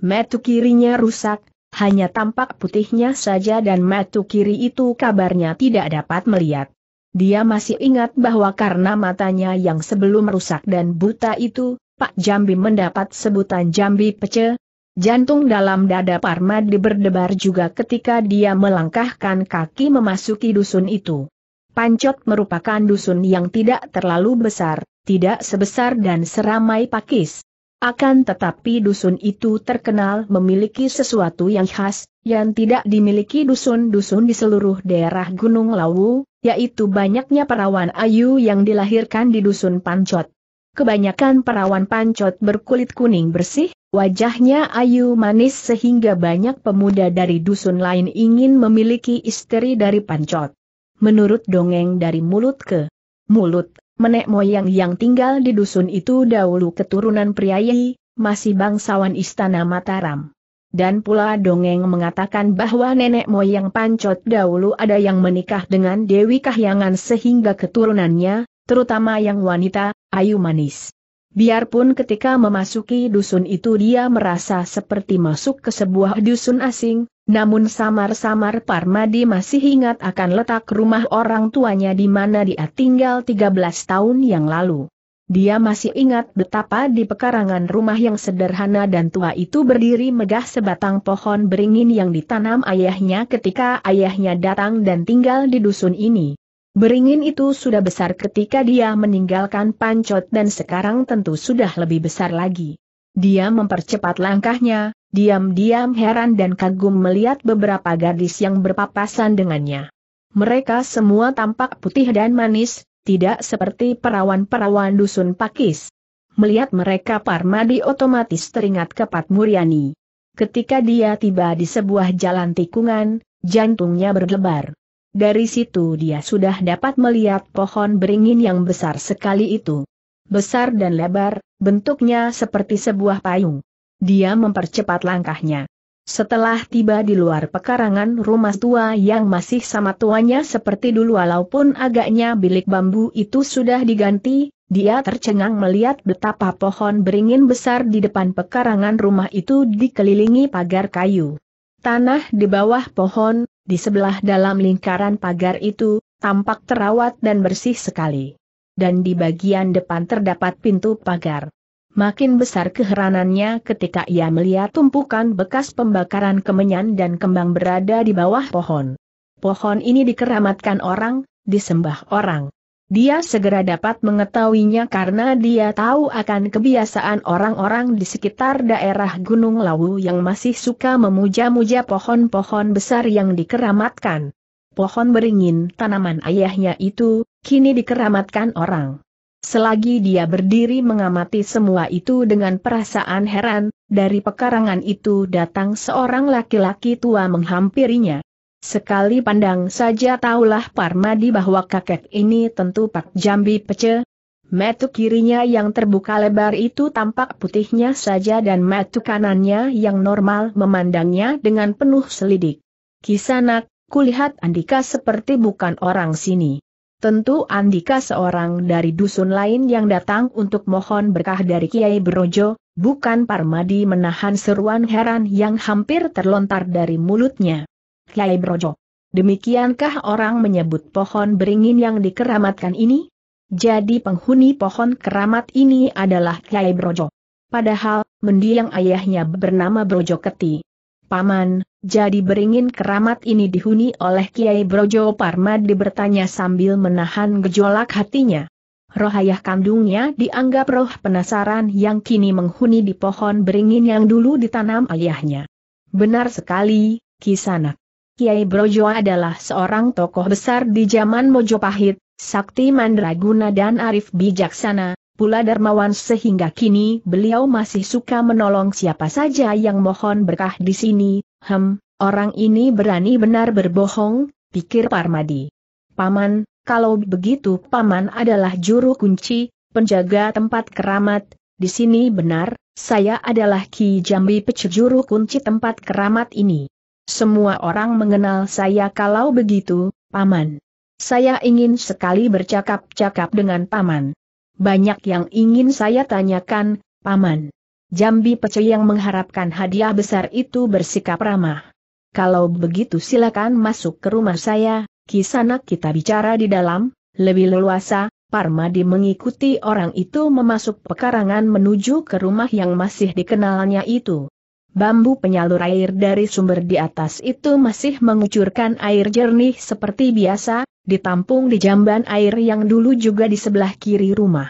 Metu kirinya rusak, hanya tampak putihnya saja dan metu kiri itu kabarnya tidak dapat melihat. Dia masih ingat bahwa karena matanya yang sebelum rusak dan buta itu, Pak Jambi mendapat sebutan Jambi Pece, Jantung dalam dada Parmadi berdebar juga ketika dia melangkahkan kaki memasuki dusun itu. Pancot merupakan dusun yang tidak terlalu besar, tidak sebesar dan seramai Pakis. Akan tetapi dusun itu terkenal memiliki sesuatu yang khas, yang tidak dimiliki dusun-dusun di seluruh daerah Gunung Lawu, yaitu banyaknya perawan ayu yang dilahirkan di dusun Pancot. Kebanyakan perawan pancot berkulit kuning bersih, wajahnya ayu manis sehingga banyak pemuda dari dusun lain ingin memiliki istri dari pancot. Menurut dongeng dari mulut ke mulut, menek moyang yang tinggal di dusun itu dahulu keturunan priayi, masih bangsawan istana Mataram. Dan pula dongeng mengatakan bahwa nenek moyang pancot dahulu ada yang menikah dengan Dewi Kahyangan sehingga keturunannya, terutama yang wanita, ayu manis. Biarpun ketika memasuki dusun itu dia merasa seperti masuk ke sebuah dusun asing, namun samar-samar Parmadi masih ingat akan letak rumah orang tuanya di mana dia tinggal 13 tahun yang lalu. Dia masih ingat betapa di pekarangan rumah yang sederhana dan tua itu berdiri megah sebatang pohon beringin yang ditanam ayahnya ketika ayahnya datang dan tinggal di dusun ini. Beringin itu sudah besar ketika dia meninggalkan pancot dan sekarang tentu sudah lebih besar lagi. Dia mempercepat langkahnya, diam-diam heran dan kagum melihat beberapa gadis yang berpapasan dengannya. Mereka semua tampak putih dan manis, tidak seperti perawan-perawan dusun pakis. Melihat mereka Parmadi otomatis teringat kepat Muryani. Ketika dia tiba di sebuah jalan tikungan, jantungnya berdebar. Dari situ dia sudah dapat melihat pohon beringin yang besar sekali itu. Besar dan lebar, bentuknya seperti sebuah payung. Dia mempercepat langkahnya. Setelah tiba di luar pekarangan rumah tua yang masih sama tuanya seperti dulu walaupun agaknya bilik bambu itu sudah diganti, dia tercengang melihat betapa pohon beringin besar di depan pekarangan rumah itu dikelilingi pagar kayu. Tanah di bawah pohon, di sebelah dalam lingkaran pagar itu, tampak terawat dan bersih sekali. Dan di bagian depan terdapat pintu pagar. Makin besar keheranannya ketika ia melihat tumpukan bekas pembakaran kemenyan dan kembang berada di bawah pohon. Pohon ini dikeramatkan orang, disembah orang. Dia segera dapat mengetahuinya karena dia tahu akan kebiasaan orang-orang di sekitar daerah Gunung Lawu yang masih suka memuja-muja pohon-pohon besar yang dikeramatkan. Pohon beringin tanaman ayahnya itu, kini dikeramatkan orang. Selagi dia berdiri mengamati semua itu dengan perasaan heran, dari pekarangan itu datang seorang laki-laki tua menghampirinya. Sekali pandang saja tahulah Parmadi bahwa kakek ini tentu Pak Jambi Pece. Metu kirinya yang terbuka lebar itu tampak putihnya saja dan metu kanannya yang normal memandangnya dengan penuh selidik. Kisanak, kulihat Andika seperti bukan orang sini. Tentu Andika seorang dari dusun lain yang datang untuk mohon berkah dari Kiai Brojo, bukan Parmadi menahan seruan heran yang hampir terlontar dari mulutnya. Kiai Brojo. Demikiankah orang menyebut pohon beringin yang dikeramatkan ini? Jadi penghuni pohon keramat ini adalah Kiai Brojo. Padahal, mendiang ayahnya bernama Brojo Keti. Paman, jadi beringin keramat ini dihuni oleh Kiai Brojo Parmadi bertanya sambil menahan gejolak hatinya. Rohayah kandungnya dianggap roh penasaran yang kini menghuni di pohon beringin yang dulu ditanam ayahnya. Benar sekali, Kisanak. Kiai Brojo adalah seorang tokoh besar di zaman Mojopahit, sakti mandraguna dan arif bijaksana, pula dermawan sehingga kini beliau masih suka menolong siapa saja yang mohon berkah di sini, hem, orang ini berani benar berbohong, pikir Parmadi. Paman, kalau begitu Paman adalah juru kunci, penjaga tempat keramat, di sini benar, saya adalah Ki Jambi Pecejuru kunci tempat keramat ini. Semua orang mengenal saya kalau begitu, Paman. Saya ingin sekali bercakap-cakap dengan Paman. Banyak yang ingin saya tanyakan, Paman. Jambi Pece yang mengharapkan hadiah besar itu bersikap ramah. Kalau begitu silakan masuk ke rumah saya, kisana kita bicara di dalam, lebih leluasa, Parmadi mengikuti orang itu memasuk pekarangan menuju ke rumah yang masih dikenalnya itu. Bambu penyalur air dari sumber di atas itu masih mengucurkan air jernih seperti biasa, ditampung di jamban air yang dulu juga di sebelah kiri rumah.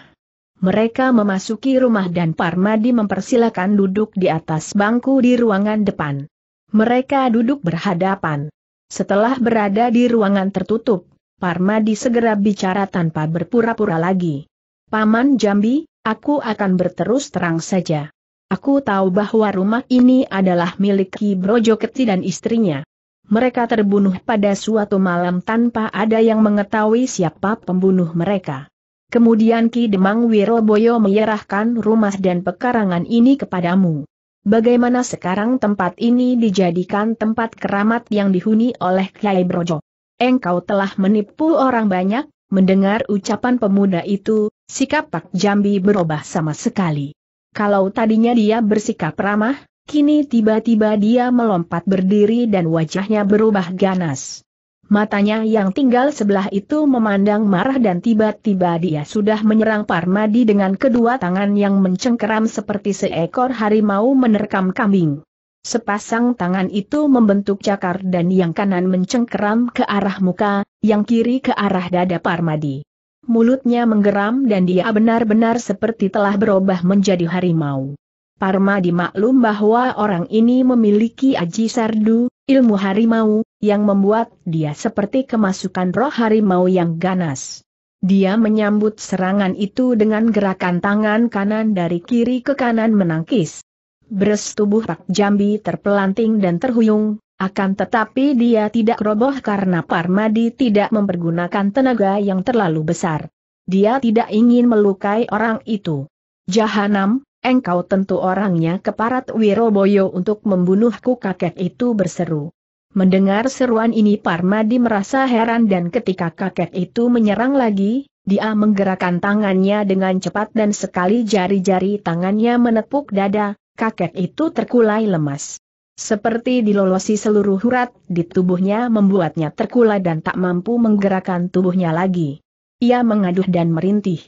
Mereka memasuki rumah dan Parmadi mempersilakan duduk di atas bangku di ruangan depan. Mereka duduk berhadapan. Setelah berada di ruangan tertutup, Parmadi segera bicara tanpa berpura-pura lagi. Paman Jambi, aku akan berterus terang saja. Aku tahu bahwa rumah ini adalah milik Ki Brojo Keti dan istrinya. Mereka terbunuh pada suatu malam tanpa ada yang mengetahui siapa pembunuh mereka. Kemudian Ki Demang Wiroboyo menyerahkan rumah dan pekarangan ini kepadamu. Bagaimana sekarang tempat ini dijadikan tempat keramat yang dihuni oleh Kiai Brojo? Engkau telah menipu orang banyak, mendengar ucapan pemuda itu, sikap Pak Jambi berubah sama sekali. Kalau tadinya dia bersikap ramah, kini tiba-tiba dia melompat berdiri dan wajahnya berubah ganas. Matanya yang tinggal sebelah itu memandang marah dan tiba-tiba dia sudah menyerang Parmadi dengan kedua tangan yang mencengkeram seperti seekor harimau menerkam kambing. Sepasang tangan itu membentuk cakar dan yang kanan mencengkeram ke arah muka, yang kiri ke arah dada Parmadi mulutnya menggeram dan dia benar-benar seperti telah berubah menjadi harimau. Parma dimaklum bahwa orang ini memiliki aji sardu, ilmu harimau, yang membuat dia seperti kemasukan roh harimau yang ganas. Dia menyambut serangan itu dengan gerakan tangan kanan dari kiri ke kanan menangkis. Beres tubuh Pak Jambi terpelanting dan terhuyung, akan tetapi dia tidak roboh karena Parmadi tidak mempergunakan tenaga yang terlalu besar. Dia tidak ingin melukai orang itu. Jahanam, engkau tentu orangnya keparat Wiroboyo untuk membunuhku kakek itu berseru. Mendengar seruan ini Parmadi merasa heran dan ketika kakek itu menyerang lagi, dia menggerakkan tangannya dengan cepat dan sekali jari-jari tangannya menepuk dada, kakek itu terkulai lemas. Seperti dilolosi seluruh urat di tubuhnya membuatnya terkulai dan tak mampu menggerakkan tubuhnya lagi. Ia mengaduh dan merintih.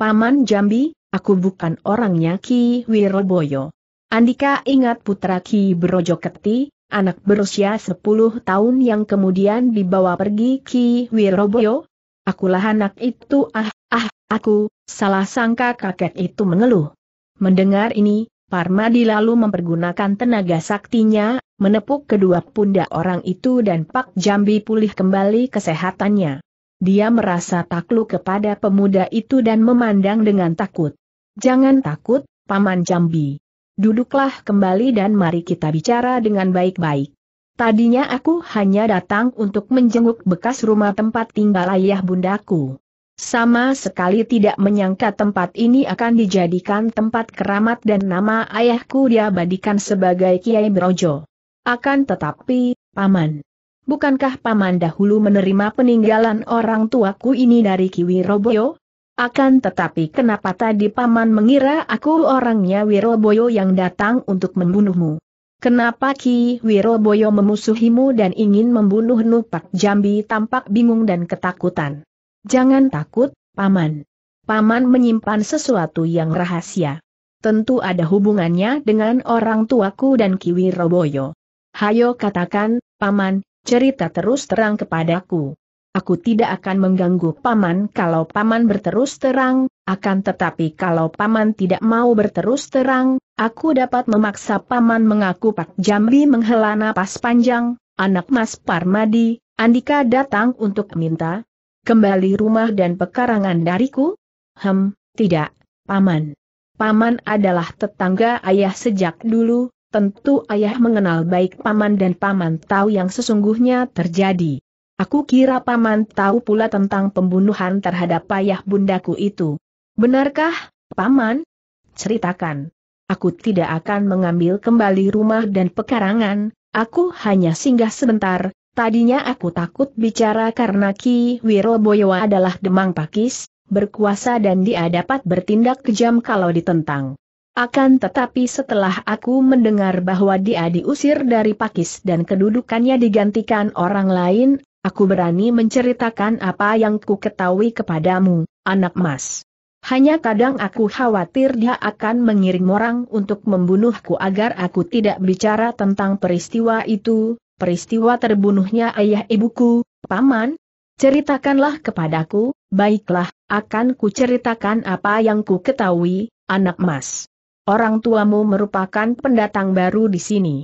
Paman Jambi, aku bukan orangnya Ki Wiroboyo. Andika ingat putra Ki Brojo Keti, anak berusia 10 tahun yang kemudian dibawa pergi Ki Wiroboyo. Akulah anak itu ah, ah, aku, salah sangka kakek itu mengeluh. Mendengar ini, Parmadi lalu mempergunakan tenaga saktinya, menepuk kedua pundak orang itu dan Pak Jambi pulih kembali kesehatannya. Dia merasa takluk kepada pemuda itu dan memandang dengan takut. Jangan takut, Paman Jambi. Duduklah kembali dan mari kita bicara dengan baik-baik. Tadinya aku hanya datang untuk menjenguk bekas rumah tempat tinggal ayah bundaku. Sama sekali tidak menyangka tempat ini akan dijadikan tempat keramat dan nama ayahku diabadikan sebagai Kiai Brojo. Akan tetapi, Paman. Bukankah Paman dahulu menerima peninggalan orang tuaku ini dari Kiwi Roboyo? Akan tetapi kenapa tadi Paman mengira aku orangnya Wiroboyo yang datang untuk membunuhmu? Kenapa Ki Wiroboyo memusuhimu dan ingin membunuh Nupak Jambi tampak bingung dan ketakutan? Jangan takut, Paman. Paman menyimpan sesuatu yang rahasia. Tentu ada hubungannya dengan orang tuaku dan Kiwi Roboyo. Hayo katakan, Paman, cerita terus terang kepadaku. Aku tidak akan mengganggu Paman kalau Paman berterus terang, akan tetapi kalau Paman tidak mau berterus terang, aku dapat memaksa Paman mengaku Pak Jambi menghela napas panjang, anak Mas Parmadi, Andika datang untuk minta, Kembali rumah dan pekarangan dariku? Hem, tidak, Paman. Paman adalah tetangga ayah sejak dulu, tentu ayah mengenal baik Paman dan Paman tahu yang sesungguhnya terjadi. Aku kira Paman tahu pula tentang pembunuhan terhadap ayah bundaku itu. Benarkah, Paman? Ceritakan. Aku tidak akan mengambil kembali rumah dan pekarangan, aku hanya singgah sebentar, Tadinya aku takut bicara karena Ki Wiroboyo adalah demang pakis, berkuasa dan dia dapat bertindak kejam kalau ditentang. Akan tetapi setelah aku mendengar bahwa dia diusir dari Pakis dan kedudukannya digantikan orang lain, aku berani menceritakan apa yang ku ketahui kepadamu, anak mas. Hanya kadang aku khawatir dia akan mengirim orang untuk membunuhku agar aku tidak bicara tentang peristiwa itu, peristiwa terbunuhnya ayah ibuku, paman, ceritakanlah kepadaku, baiklah, akan kuceritakan apa yang ku ketahui, anak mas. Orang tuamu merupakan pendatang baru di sini.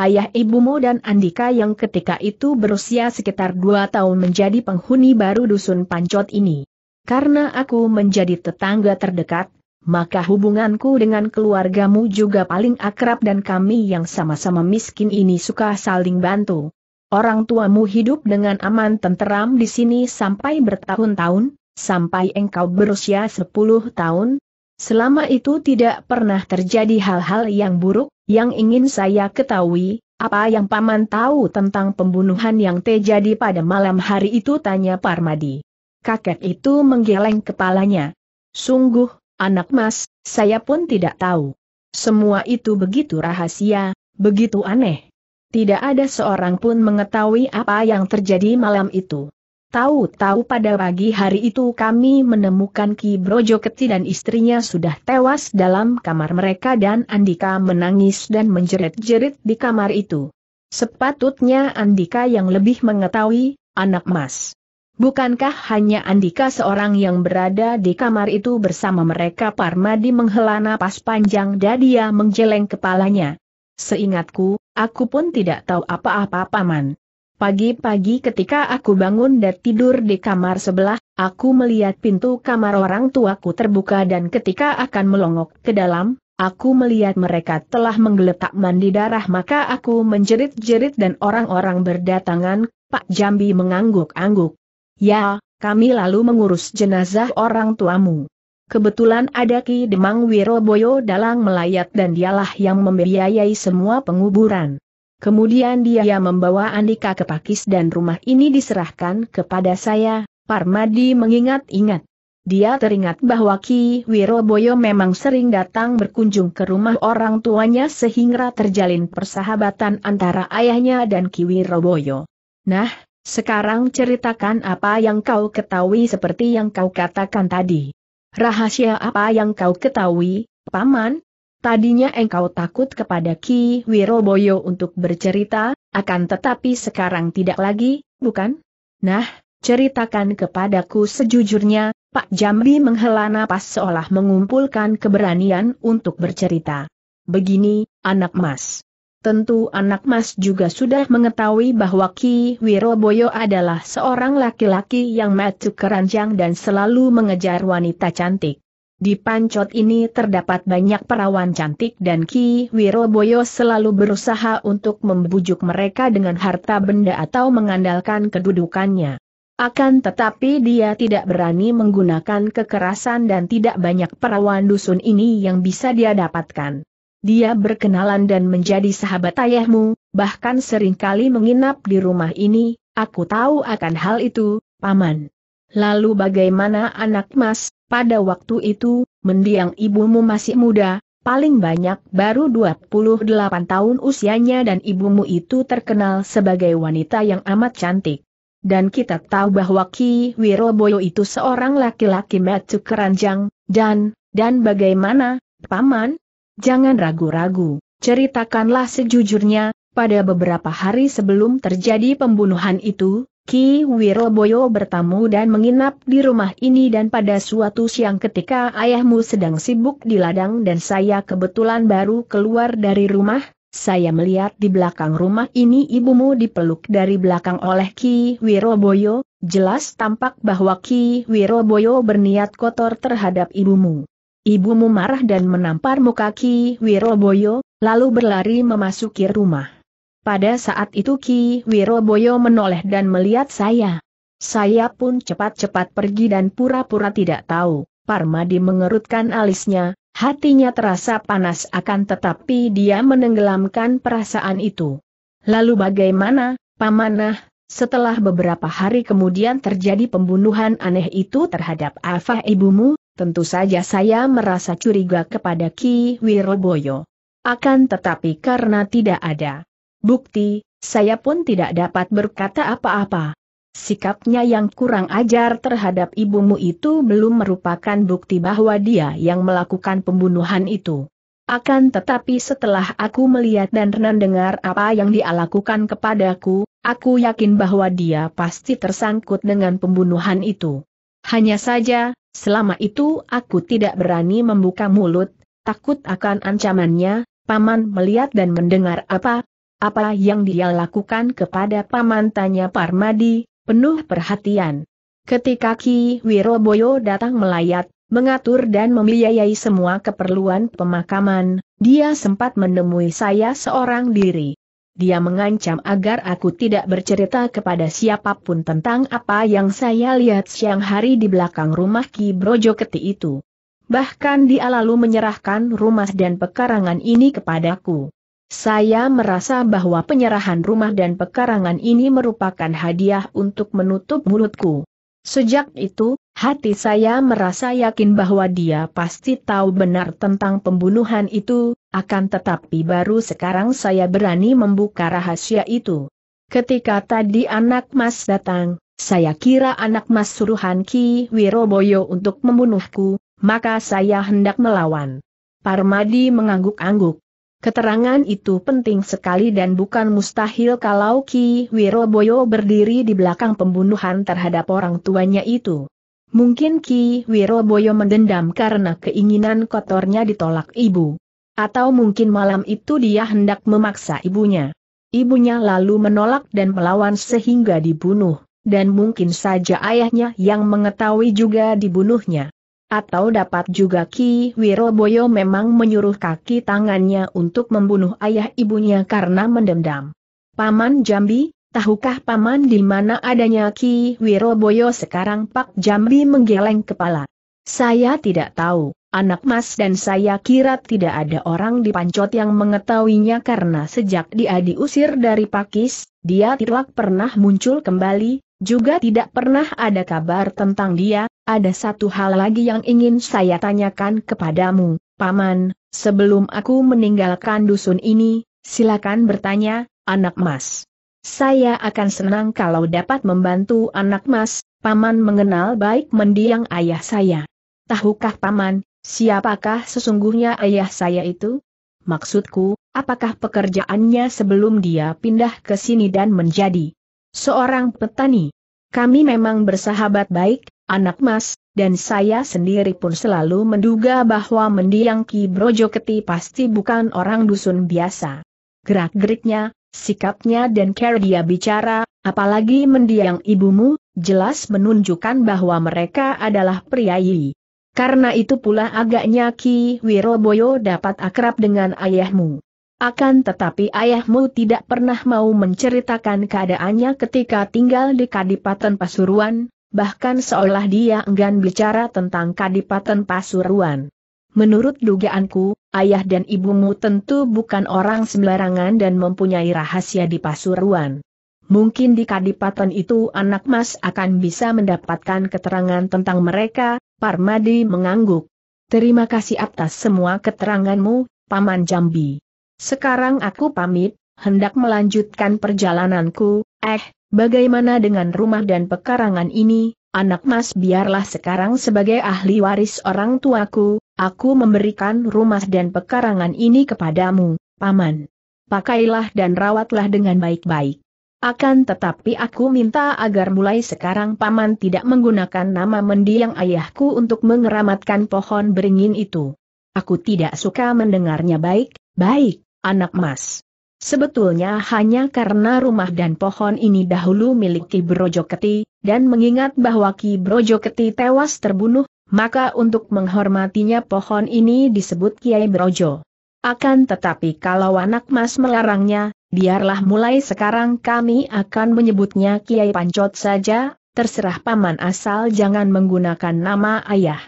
Ayah ibumu dan Andika yang ketika itu berusia sekitar dua tahun menjadi penghuni baru dusun Pancot ini. Karena aku menjadi tetangga terdekat, maka hubunganku dengan keluargamu juga paling akrab dan kami yang sama-sama miskin ini suka saling bantu. Orang tuamu hidup dengan aman tenteram di sini sampai bertahun-tahun, sampai engkau berusia 10 tahun. Selama itu tidak pernah terjadi hal-hal yang buruk, yang ingin saya ketahui, apa yang Paman tahu tentang pembunuhan yang terjadi pada malam hari itu tanya Parmadi. Kakek itu menggeleng kepalanya. Sungguh, Anak mas, saya pun tidak tahu. Semua itu begitu rahasia, begitu aneh. Tidak ada seorang pun mengetahui apa yang terjadi malam itu. Tahu-tahu pada pagi hari itu kami menemukan Ki Brojo Keti dan istrinya sudah tewas dalam kamar mereka dan Andika menangis dan menjerit-jerit di kamar itu. Sepatutnya Andika yang lebih mengetahui, anak mas. Bukankah hanya Andika seorang yang berada di kamar itu bersama mereka Parmadi menghela napas panjang dan dia menggeleng kepalanya. Seingatku, aku pun tidak tahu apa-apa paman. Pagi-pagi ketika aku bangun dan tidur di kamar sebelah, aku melihat pintu kamar orang tuaku terbuka dan ketika akan melongok ke dalam, aku melihat mereka telah menggeletak mandi darah maka aku menjerit-jerit dan orang-orang berdatangan, Pak Jambi mengangguk-angguk. Ya, kami lalu mengurus jenazah orang tuamu. Kebetulan ada Ki Demang Wiroboyo dalang melayat dan dialah yang membiayai semua penguburan. Kemudian dia membawa Andika ke Pakis dan rumah ini diserahkan kepada saya, Parmadi mengingat-ingat. Dia teringat bahwa Ki Wiroboyo memang sering datang berkunjung ke rumah orang tuanya sehingga terjalin persahabatan antara ayahnya dan Ki Wiroboyo. Nah, sekarang ceritakan apa yang kau ketahui seperti yang kau katakan tadi. Rahasia apa yang kau ketahui, Paman? Tadinya engkau takut kepada Ki Wiroboyo untuk bercerita, akan tetapi sekarang tidak lagi, bukan? Nah, ceritakan kepadaku sejujurnya, Pak Jambi menghela napas seolah mengumpulkan keberanian untuk bercerita. Begini, anak mas. Tentu anak mas juga sudah mengetahui bahwa Ki Wiroboyo adalah seorang laki-laki yang matu keranjang dan selalu mengejar wanita cantik. Di pancot ini terdapat banyak perawan cantik dan Ki Wiroboyo selalu berusaha untuk membujuk mereka dengan harta benda atau mengandalkan kedudukannya. Akan tetapi dia tidak berani menggunakan kekerasan dan tidak banyak perawan dusun ini yang bisa dia dapatkan dia berkenalan dan menjadi sahabat ayahmu, bahkan seringkali menginap di rumah ini, aku tahu akan hal itu, Paman. Lalu bagaimana anak mas, pada waktu itu, mendiang ibumu masih muda, paling banyak baru 28 tahun usianya dan ibumu itu terkenal sebagai wanita yang amat cantik. Dan kita tahu bahwa Ki Wiroboyo itu seorang laki-laki metu keranjang, dan, dan bagaimana, Paman, Jangan ragu-ragu, ceritakanlah sejujurnya, pada beberapa hari sebelum terjadi pembunuhan itu, Ki Wiroboyo bertamu dan menginap di rumah ini dan pada suatu siang ketika ayahmu sedang sibuk di ladang dan saya kebetulan baru keluar dari rumah, saya melihat di belakang rumah ini ibumu dipeluk dari belakang oleh Ki Wiroboyo, jelas tampak bahwa Ki Wiroboyo berniat kotor terhadap ibumu. Ibumu marah dan menampar muka Ki Wiroboyo, lalu berlari memasuki rumah. Pada saat itu Ki Wiroboyo menoleh dan melihat saya. Saya pun cepat-cepat pergi dan pura-pura tidak tahu. Parmadi mengerutkan alisnya, hatinya terasa panas akan tetapi dia menenggelamkan perasaan itu. Lalu bagaimana, Pamanah, setelah beberapa hari kemudian terjadi pembunuhan aneh itu terhadap Afah ibumu, tentu saja saya merasa curiga kepada Ki Wiroboyo. Akan tetapi karena tidak ada bukti, saya pun tidak dapat berkata apa-apa. Sikapnya yang kurang ajar terhadap ibumu itu belum merupakan bukti bahwa dia yang melakukan pembunuhan itu. Akan tetapi setelah aku melihat dan mendengar apa yang dia lakukan kepadaku, aku yakin bahwa dia pasti tersangkut dengan pembunuhan itu. Hanya saja, Selama itu aku tidak berani membuka mulut, takut akan ancamannya, Paman melihat dan mendengar apa? Apa yang dia lakukan kepada Paman tanya Parmadi, penuh perhatian. Ketika Ki Wiroboyo datang melayat, mengatur dan membiayai semua keperluan pemakaman, dia sempat menemui saya seorang diri dia mengancam agar aku tidak bercerita kepada siapapun tentang apa yang saya lihat siang hari di belakang rumah Ki Brojo Keti itu. Bahkan dia lalu menyerahkan rumah dan pekarangan ini kepadaku. Saya merasa bahwa penyerahan rumah dan pekarangan ini merupakan hadiah untuk menutup mulutku. Sejak itu, hati saya merasa yakin bahwa dia pasti tahu benar tentang pembunuhan itu, akan tetapi baru sekarang saya berani membuka rahasia itu. Ketika tadi anak mas datang, saya kira anak mas suruhan Ki Wiroboyo untuk membunuhku, maka saya hendak melawan. Parmadi mengangguk-angguk. Keterangan itu penting sekali dan bukan mustahil kalau Ki Wiroboyo berdiri di belakang pembunuhan terhadap orang tuanya itu. Mungkin Ki Wiroboyo mendendam karena keinginan kotornya ditolak ibu. Atau mungkin malam itu dia hendak memaksa ibunya. Ibunya lalu menolak dan melawan sehingga dibunuh, dan mungkin saja ayahnya yang mengetahui juga dibunuhnya. Atau dapat juga Ki Wiroboyo memang menyuruh kaki tangannya untuk membunuh ayah ibunya karena mendendam. Paman Jambi, tahukah Paman di mana adanya Ki Wiroboyo sekarang Pak Jambi menggeleng kepala. Saya tidak tahu anak mas dan saya kira tidak ada orang di Pancot yang mengetahuinya karena sejak dia diusir dari Pakis, dia tidak pernah muncul kembali, juga tidak pernah ada kabar tentang dia, ada satu hal lagi yang ingin saya tanyakan kepadamu, Paman, sebelum aku meninggalkan dusun ini, silakan bertanya, anak mas. Saya akan senang kalau dapat membantu anak mas, Paman mengenal baik mendiang ayah saya. Tahukah Paman, Siapakah sesungguhnya ayah saya itu? Maksudku, apakah pekerjaannya sebelum dia pindah ke sini dan menjadi seorang petani? Kami memang bersahabat baik, anak mas, dan saya sendiri pun selalu menduga bahwa mendiang Ki Brojoketi pasti bukan orang dusun biasa. Gerak-geriknya, sikapnya dan cara dia bicara, apalagi mendiang ibumu, jelas menunjukkan bahwa mereka adalah priayi. Karena itu pula agaknya Ki Wiroboyo dapat akrab dengan ayahmu. Akan tetapi ayahmu tidak pernah mau menceritakan keadaannya ketika tinggal di Kadipaten Pasuruan, bahkan seolah dia enggan bicara tentang Kadipaten Pasuruan. Menurut dugaanku, ayah dan ibumu tentu bukan orang sembarangan dan mempunyai rahasia di Pasuruan. Mungkin di kadipaten itu anak mas akan bisa mendapatkan keterangan tentang mereka, Parmadi mengangguk. Terima kasih atas semua keteranganmu, Paman Jambi. Sekarang aku pamit, hendak melanjutkan perjalananku, eh, bagaimana dengan rumah dan pekarangan ini, anak mas biarlah sekarang sebagai ahli waris orang tuaku, aku memberikan rumah dan pekarangan ini kepadamu, Paman. Pakailah dan rawatlah dengan baik-baik. Akan tetapi aku minta agar mulai sekarang paman tidak menggunakan nama mendiang ayahku untuk mengeramatkan pohon beringin itu. Aku tidak suka mendengarnya baik, baik, anak mas. Sebetulnya hanya karena rumah dan pohon ini dahulu milik Ki Brojoketi, dan mengingat bahwa Ki Brojoketi tewas terbunuh, maka untuk menghormatinya pohon ini disebut Kiai Brojo. Akan tetapi kalau anak mas melarangnya, biarlah mulai sekarang kami akan menyebutnya Kiai Pancot saja, terserah paman asal jangan menggunakan nama ayah.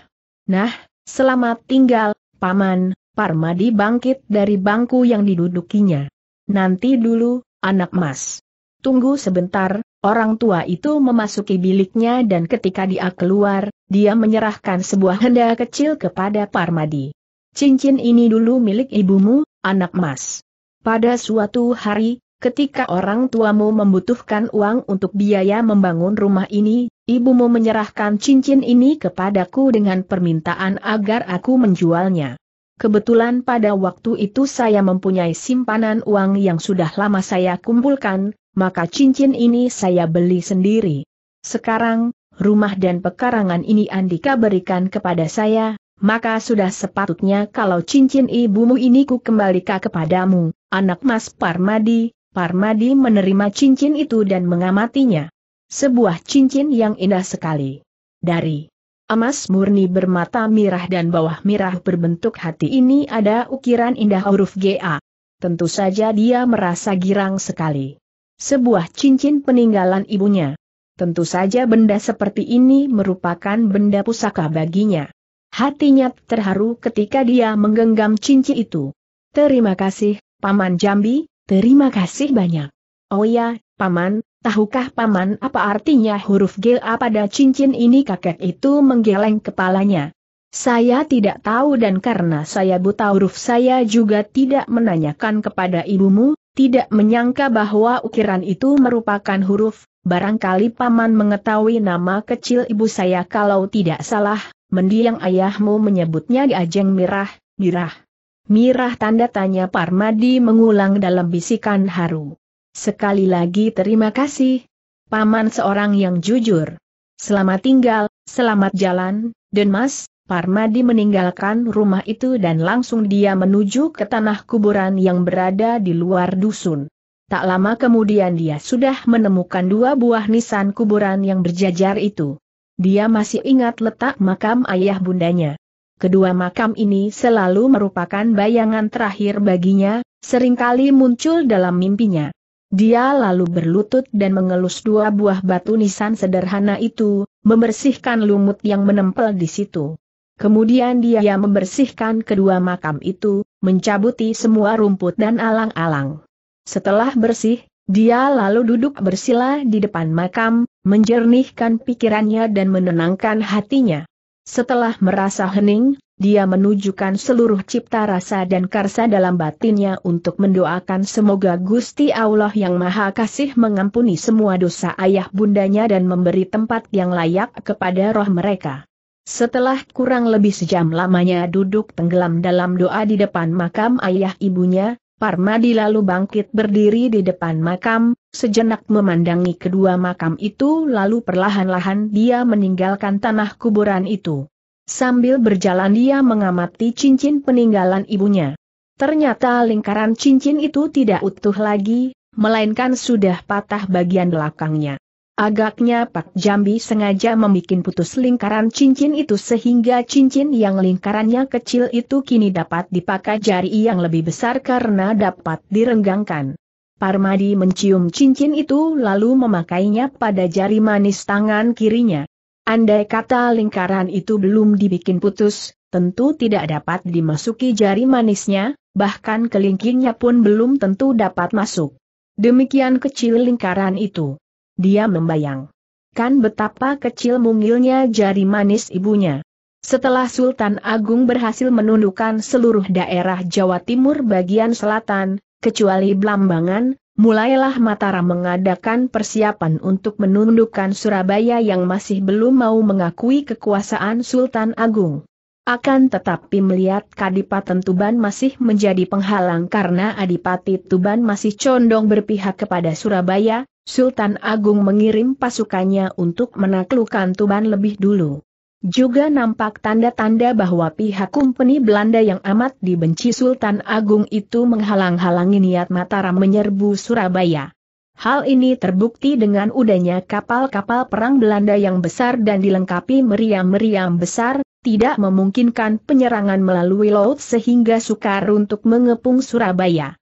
Nah, selamat tinggal, paman, Parmadi bangkit dari bangku yang didudukinya. Nanti dulu, anak mas. Tunggu sebentar, orang tua itu memasuki biliknya dan ketika dia keluar, dia menyerahkan sebuah henda kecil kepada Parmadi. Cincin ini dulu milik ibumu, anak mas. Pada suatu hari, ketika orang tuamu membutuhkan uang untuk biaya membangun rumah ini, ibumu menyerahkan cincin ini kepadaku dengan permintaan agar aku menjualnya. Kebetulan pada waktu itu saya mempunyai simpanan uang yang sudah lama saya kumpulkan, maka cincin ini saya beli sendiri. Sekarang, rumah dan pekarangan ini Andika berikan kepada saya, maka sudah sepatutnya kalau cincin ibumu ini ku kembalikan kepadamu. Anak Mas Parmadi, Parmadi menerima cincin itu dan mengamatinya. Sebuah cincin yang indah sekali. Dari emas murni bermata mirah dan bawah mirah berbentuk hati ini ada ukiran indah huruf GA. Tentu saja dia merasa girang sekali. Sebuah cincin peninggalan ibunya. Tentu saja benda seperti ini merupakan benda pusaka baginya. Hatinya terharu ketika dia menggenggam cincin itu. Terima kasih, Paman Jambi, terima kasih banyak. Oh ya, Paman, tahukah Paman apa artinya huruf GA pada cincin ini kakek itu menggeleng kepalanya. Saya tidak tahu dan karena saya buta huruf saya juga tidak menanyakan kepada ibumu, tidak menyangka bahwa ukiran itu merupakan huruf, barangkali Paman mengetahui nama kecil ibu saya kalau tidak salah, mendiang ayahmu menyebutnya ajeng mirah, mirah. Mirah tanda tanya Parmadi mengulang dalam bisikan haru. Sekali lagi terima kasih. Paman seorang yang jujur. Selamat tinggal, selamat jalan, dan mas, Parmadi meninggalkan rumah itu dan langsung dia menuju ke tanah kuburan yang berada di luar dusun. Tak lama kemudian dia sudah menemukan dua buah nisan kuburan yang berjajar itu. Dia masih ingat letak makam ayah bundanya kedua makam ini selalu merupakan bayangan terakhir baginya, seringkali muncul dalam mimpinya. Dia lalu berlutut dan mengelus dua buah batu nisan sederhana itu, membersihkan lumut yang menempel di situ. Kemudian dia membersihkan kedua makam itu, mencabuti semua rumput dan alang-alang. Setelah bersih, dia lalu duduk bersila di depan makam, menjernihkan pikirannya dan menenangkan hatinya. Setelah merasa hening, dia menunjukkan seluruh cipta rasa dan karsa dalam batinnya untuk mendoakan semoga Gusti Allah yang Maha Kasih mengampuni semua dosa ayah bundanya dan memberi tempat yang layak kepada roh mereka. Setelah kurang lebih sejam lamanya duduk tenggelam dalam doa di depan makam ayah ibunya, Parmadi lalu bangkit berdiri di depan makam, sejenak memandangi kedua makam itu lalu perlahan-lahan dia meninggalkan tanah kuburan itu. Sambil berjalan dia mengamati cincin peninggalan ibunya. Ternyata lingkaran cincin itu tidak utuh lagi, melainkan sudah patah bagian belakangnya. Agaknya Pak Jambi sengaja membuat putus lingkaran cincin itu sehingga cincin yang lingkarannya kecil itu kini dapat dipakai jari yang lebih besar karena dapat direnggangkan. Parmadi mencium cincin itu lalu memakainya pada jari manis tangan kirinya. Andai kata lingkaran itu belum dibikin putus, tentu tidak dapat dimasuki jari manisnya, bahkan kelingkingnya pun belum tentu dapat masuk. Demikian kecil lingkaran itu dia membayang. Kan betapa kecil mungilnya jari manis ibunya. Setelah Sultan Agung berhasil menundukkan seluruh daerah Jawa Timur bagian selatan, kecuali Blambangan, mulailah Mataram mengadakan persiapan untuk menundukkan Surabaya yang masih belum mau mengakui kekuasaan Sultan Agung. Akan tetapi melihat Kadipaten Tuban masih menjadi penghalang karena Adipati Tuban masih condong berpihak kepada Surabaya, Sultan Agung mengirim pasukannya untuk menaklukkan Tuban lebih dulu. Juga nampak tanda-tanda bahwa pihak kumpeni Belanda yang amat dibenci Sultan Agung itu menghalang-halangi niat Mataram menyerbu Surabaya. Hal ini terbukti dengan udahnya kapal-kapal perang Belanda yang besar dan dilengkapi meriam-meriam besar, tidak memungkinkan penyerangan melalui laut sehingga sukar untuk mengepung Surabaya.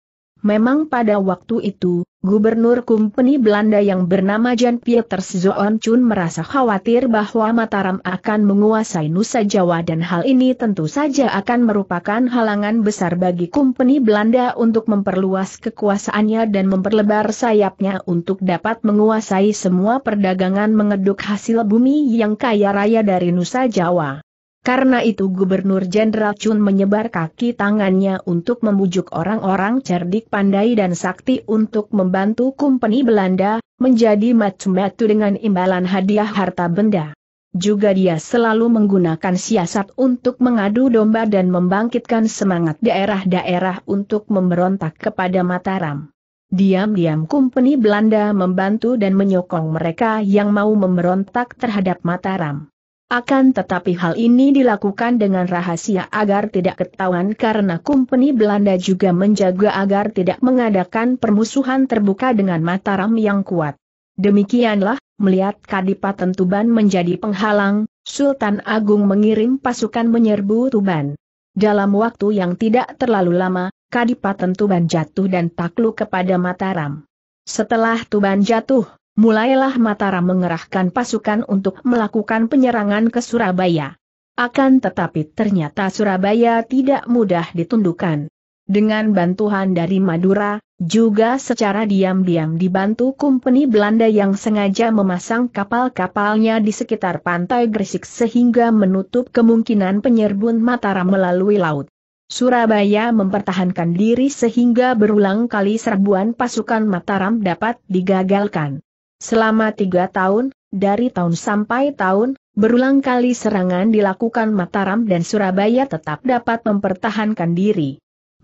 Memang pada waktu itu, Gubernur kumpeni Belanda yang bernama Jan Pieters Zoon Chun merasa khawatir bahwa Mataram akan menguasai Nusa Jawa dan hal ini tentu saja akan merupakan halangan besar bagi kumpeni Belanda untuk memperluas kekuasaannya dan memperlebar sayapnya untuk dapat menguasai semua perdagangan mengeduk hasil bumi yang kaya raya dari Nusa Jawa. Karena itu Gubernur Jenderal Chun menyebar kaki tangannya untuk membujuk orang-orang cerdik pandai dan sakti untuk membantu kumpeni Belanda, menjadi matu-matu dengan imbalan hadiah harta benda. Juga dia selalu menggunakan siasat untuk mengadu domba dan membangkitkan semangat daerah-daerah untuk memberontak kepada Mataram. Diam-diam kumpeni Belanda membantu dan menyokong mereka yang mau memberontak terhadap Mataram. Akan tetapi hal ini dilakukan dengan rahasia agar tidak ketahuan karena Company Belanda juga menjaga agar tidak mengadakan permusuhan terbuka dengan Mataram yang kuat. Demikianlah, melihat Kadipaten Tuban menjadi penghalang, Sultan Agung mengirim pasukan menyerbu Tuban. Dalam waktu yang tidak terlalu lama, Kadipaten Tuban jatuh dan takluk kepada Mataram. Setelah Tuban jatuh, mulailah Mataram mengerahkan pasukan untuk melakukan penyerangan ke Surabaya. Akan tetapi ternyata Surabaya tidak mudah ditundukkan. Dengan bantuan dari Madura, juga secara diam-diam dibantu kompeni Belanda yang sengaja memasang kapal-kapalnya di sekitar pantai Gresik sehingga menutup kemungkinan penyerbuan Mataram melalui laut. Surabaya mempertahankan diri sehingga berulang kali serbuan pasukan Mataram dapat digagalkan. Selama tiga tahun, dari tahun sampai tahun, berulang kali serangan dilakukan Mataram dan Surabaya tetap dapat mempertahankan diri.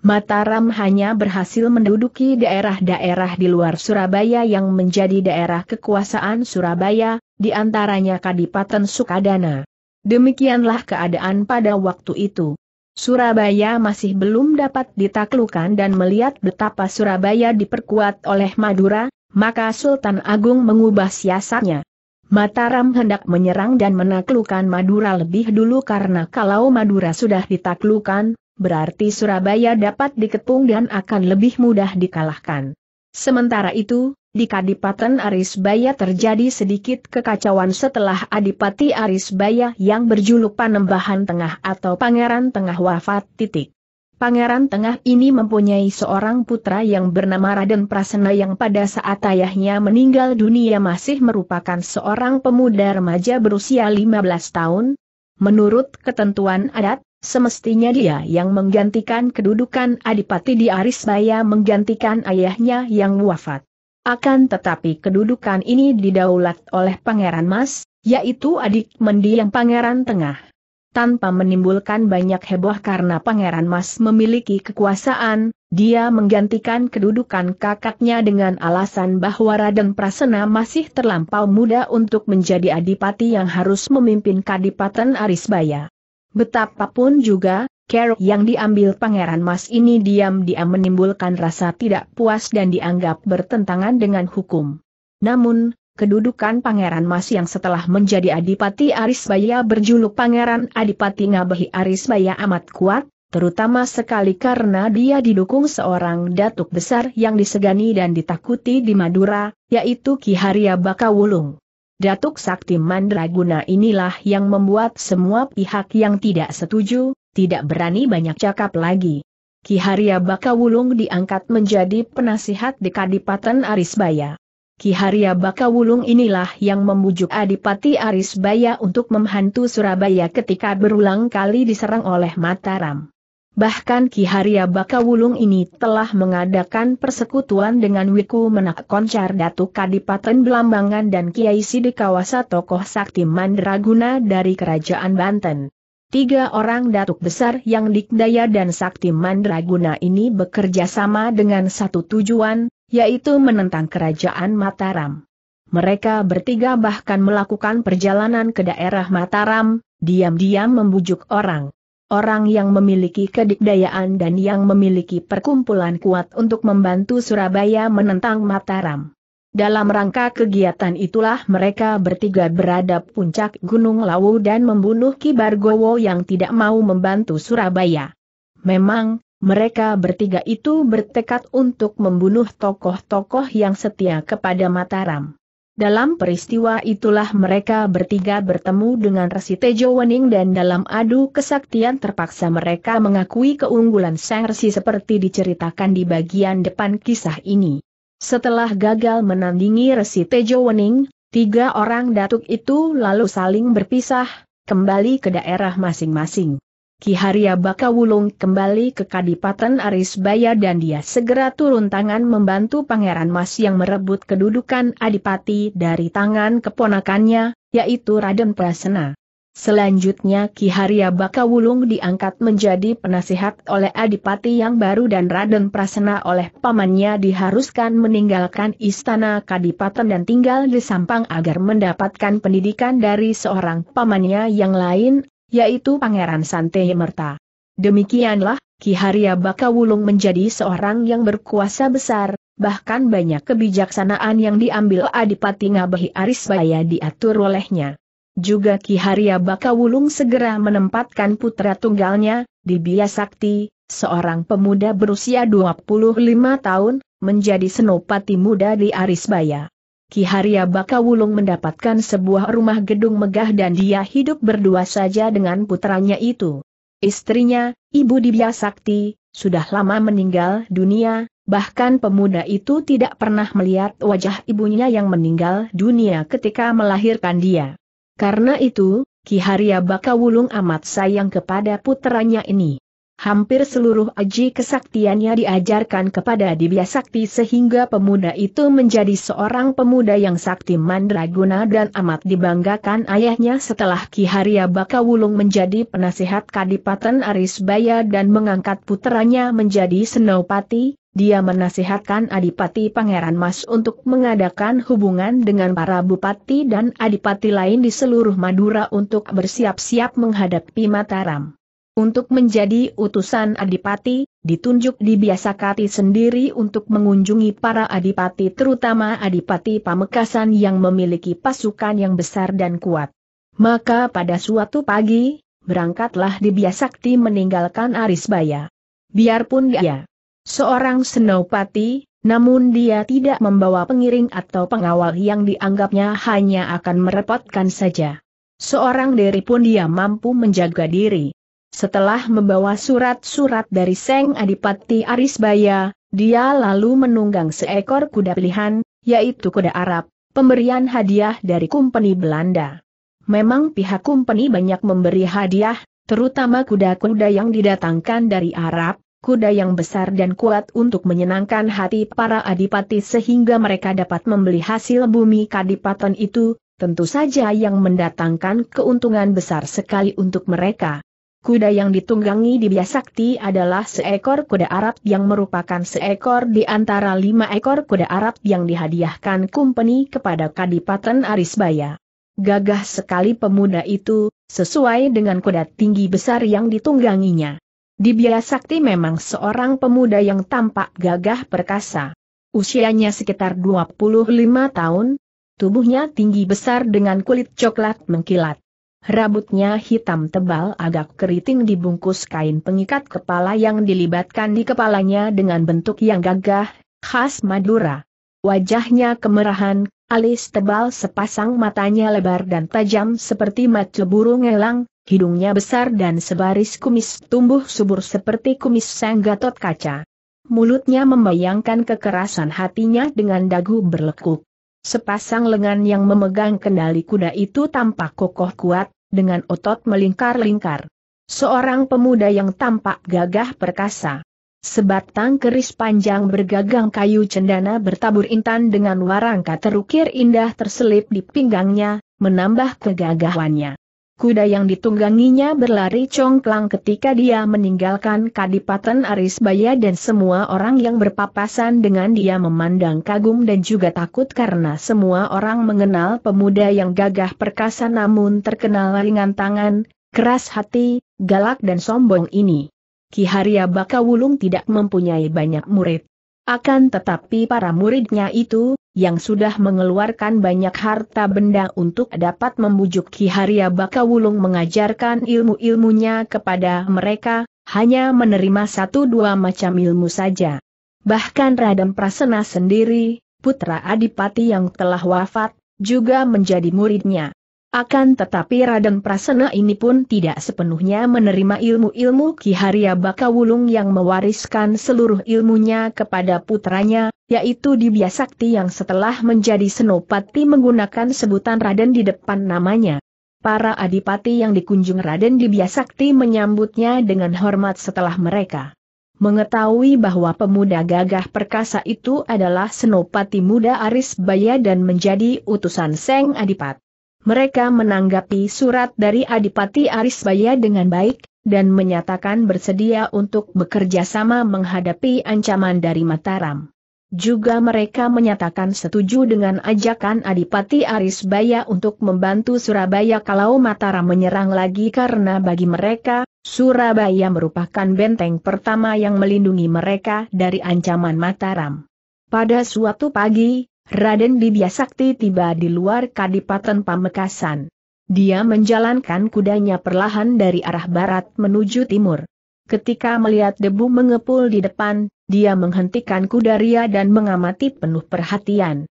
Mataram hanya berhasil menduduki daerah-daerah di luar Surabaya yang menjadi daerah kekuasaan Surabaya, di antaranya Kadipaten Sukadana. Demikianlah keadaan pada waktu itu. Surabaya masih belum dapat ditaklukan dan melihat betapa Surabaya diperkuat oleh Madura, maka Sultan Agung mengubah siasatnya. Mataram hendak menyerang dan menaklukkan Madura lebih dulu karena kalau Madura sudah ditaklukkan, berarti Surabaya dapat dikepung dan akan lebih mudah dikalahkan. Sementara itu, di Kadipaten Arisbaya terjadi sedikit kekacauan setelah Adipati Arisbaya yang berjuluk Panembahan Tengah atau Pangeran Tengah wafat titik. Pangeran Tengah ini mempunyai seorang putra yang bernama Raden Prasena yang pada saat ayahnya meninggal dunia masih merupakan seorang pemuda remaja berusia 15 tahun. Menurut ketentuan adat, semestinya dia yang menggantikan kedudukan Adipati di Arisbaya menggantikan ayahnya yang wafat. Akan tetapi kedudukan ini didaulat oleh Pangeran Mas, yaitu adik mendiang Pangeran Tengah tanpa menimbulkan banyak heboh karena Pangeran Mas memiliki kekuasaan, dia menggantikan kedudukan kakaknya dengan alasan bahwa Raden Prasena masih terlampau muda untuk menjadi adipati yang harus memimpin Kadipaten Arisbaya. Betapapun juga, Kerok yang diambil Pangeran Mas ini diam-diam menimbulkan rasa tidak puas dan dianggap bertentangan dengan hukum. Namun, kedudukan Pangeran Mas yang setelah menjadi Adipati Arisbaya berjuluk Pangeran Adipati Ngabehi Arisbaya amat kuat, terutama sekali karena dia didukung seorang datuk besar yang disegani dan ditakuti di Madura, yaitu Ki Haria Bakawulung. Datuk Sakti Mandraguna inilah yang membuat semua pihak yang tidak setuju, tidak berani banyak cakap lagi. Ki Haria Bakawulung diangkat menjadi penasihat di Kadipaten Arisbaya. Ki Haria Bakawulung inilah yang membujuk Adipati Aris Baya untuk memhantu Surabaya ketika berulang kali diserang oleh Mataram. Bahkan Ki Haria Bakawulung ini telah mengadakan persekutuan dengan Wiku Menak Koncar Datuk Kadipaten Belambangan dan Kiai Sidikawasa tokoh sakti Mandraguna dari Kerajaan Banten. Tiga orang datuk besar yang dikdaya dan sakti Mandraguna ini bekerja sama dengan satu tujuan, yaitu menentang kerajaan Mataram. Mereka bertiga bahkan melakukan perjalanan ke daerah Mataram, diam-diam membujuk orang. Orang yang memiliki kedikdayaan dan yang memiliki perkumpulan kuat untuk membantu Surabaya menentang Mataram. Dalam rangka kegiatan itulah mereka bertiga berada puncak Gunung Lawu dan membunuh Kibargowo yang tidak mau membantu Surabaya. Memang, mereka bertiga itu bertekad untuk membunuh tokoh-tokoh yang setia kepada Mataram. Dalam peristiwa itulah mereka bertiga bertemu dengan Resi Tejo Wening dan dalam adu kesaktian terpaksa mereka mengakui keunggulan Sang Resi seperti diceritakan di bagian depan kisah ini. Setelah gagal menandingi Resi Tejo Wening, tiga orang datuk itu lalu saling berpisah, kembali ke daerah masing-masing. Ki Haria Bakawulung kembali ke Kadipaten Arisbaya dan dia segera turun tangan membantu Pangeran Mas yang merebut kedudukan adipati dari tangan keponakannya, yaitu Raden Prasena. Selanjutnya Ki Haria Bakawulung diangkat menjadi penasihat oleh Adipati yang baru dan Raden Prasena oleh pamannya diharuskan meninggalkan istana Kadipaten dan tinggal di Sampang agar mendapatkan pendidikan dari seorang pamannya yang lain yaitu Pangeran Santai Merta. Demikianlah, Ki Haria Bakawulung menjadi seorang yang berkuasa besar, bahkan banyak kebijaksanaan yang diambil Adipati Ngabehi Arisbaya diatur olehnya. Juga Ki Haria Bakawulung segera menempatkan putra tunggalnya, Dibia Sakti, seorang pemuda berusia 25 tahun, menjadi senopati muda di Arisbaya. Ki Haria Bakawulung mendapatkan sebuah rumah gedung megah dan dia hidup berdua saja dengan putranya itu. Istrinya, Ibu Dibya Sakti, sudah lama meninggal dunia, bahkan pemuda itu tidak pernah melihat wajah ibunya yang meninggal dunia ketika melahirkan dia. Karena itu, Ki Haria Bakawulung amat sayang kepada putranya ini hampir seluruh aji kesaktiannya diajarkan kepada Dibya Sakti sehingga pemuda itu menjadi seorang pemuda yang sakti mandraguna dan amat dibanggakan ayahnya setelah Ki Haria Bakawulung menjadi penasihat Kadipaten Arisbaya dan mengangkat putranya menjadi Senopati, dia menasihatkan Adipati Pangeran Mas untuk mengadakan hubungan dengan para bupati dan adipati lain di seluruh Madura untuk bersiap-siap menghadapi Mataram. Untuk menjadi utusan adipati, ditunjuk di kati sendiri untuk mengunjungi para adipati terutama adipati Pamekasan yang memiliki pasukan yang besar dan kuat. Maka pada suatu pagi, berangkatlah di Biasakti meninggalkan Arisbaya. Biarpun dia seorang senopati, namun dia tidak membawa pengiring atau pengawal yang dianggapnya hanya akan merepotkan saja. Seorang diri pun dia mampu menjaga diri. Setelah membawa surat-surat dari Seng Adipati Arisbaya, dia lalu menunggang seekor kuda pilihan, yaitu kuda Arab, pemberian hadiah dari Kumpeni Belanda. Memang pihak Kumpeni banyak memberi hadiah, terutama kuda-kuda yang didatangkan dari Arab, kuda yang besar dan kuat untuk menyenangkan hati para adipati sehingga mereka dapat membeli hasil bumi kadipaten itu, tentu saja yang mendatangkan keuntungan besar sekali untuk mereka. Kuda yang ditunggangi di Biasakti adalah seekor kuda Arab yang merupakan seekor di antara lima ekor kuda Arab yang dihadiahkan kumpeni kepada Kadipaten Arisbaya. Gagah sekali pemuda itu, sesuai dengan kuda tinggi besar yang ditungganginya. Di Biasakti memang seorang pemuda yang tampak gagah perkasa. Usianya sekitar 25 tahun, tubuhnya tinggi besar dengan kulit coklat mengkilat. Rambutnya hitam tebal agak keriting dibungkus kain pengikat kepala yang dilibatkan di kepalanya dengan bentuk yang gagah, khas Madura. Wajahnya kemerahan, alis tebal sepasang matanya lebar dan tajam seperti mata burung elang, hidungnya besar dan sebaris kumis tumbuh subur seperti kumis sang gatot kaca. Mulutnya membayangkan kekerasan hatinya dengan dagu berlekuk. Sepasang lengan yang memegang kendali kuda itu tampak kokoh kuat, dengan otot melingkar-lingkar. Seorang pemuda yang tampak gagah perkasa. Sebatang keris panjang bergagang kayu cendana bertabur intan dengan warangka terukir indah terselip di pinggangnya, menambah kegagahannya. Kuda yang ditungganginya berlari congklang ketika dia meninggalkan Kadipaten Arisbaya dan semua orang yang berpapasan dengan dia memandang kagum dan juga takut karena semua orang mengenal pemuda yang gagah perkasa namun terkenal ringan tangan, keras hati, galak dan sombong ini. Ki Haria Bakawulung tidak mempunyai banyak murid. Akan tetapi para muridnya itu, yang sudah mengeluarkan banyak harta benda untuk dapat membujuk Ki Haria Bakawulung mengajarkan ilmu-ilmunya kepada mereka, hanya menerima satu dua macam ilmu saja. Bahkan Raden Prasena sendiri, putra Adipati yang telah wafat, juga menjadi muridnya. Akan tetapi Raden Prasena ini pun tidak sepenuhnya menerima ilmu-ilmu Ki Haria Bakawulung yang mewariskan seluruh ilmunya kepada putranya, yaitu di Biasakti yang setelah menjadi senopati menggunakan sebutan Raden di depan namanya. Para adipati yang dikunjung Raden Dibiasakti Biasakti menyambutnya dengan hormat setelah mereka mengetahui bahwa pemuda gagah perkasa itu adalah senopati muda Aris Baya dan menjadi utusan Seng Adipati mereka menanggapi surat dari Adipati Arisbaya dengan baik, dan menyatakan bersedia untuk bekerja sama menghadapi ancaman dari Mataram. Juga mereka menyatakan setuju dengan ajakan Adipati Arisbaya untuk membantu Surabaya kalau Mataram menyerang lagi karena bagi mereka, Surabaya merupakan benteng pertama yang melindungi mereka dari ancaman Mataram. Pada suatu pagi, Raden Bibiasakti Sakti tiba di luar Kadipaten Pamekasan. Dia menjalankan kudanya perlahan dari arah barat menuju timur. Ketika melihat debu mengepul di depan, dia menghentikan kuda ria dan mengamati penuh perhatian.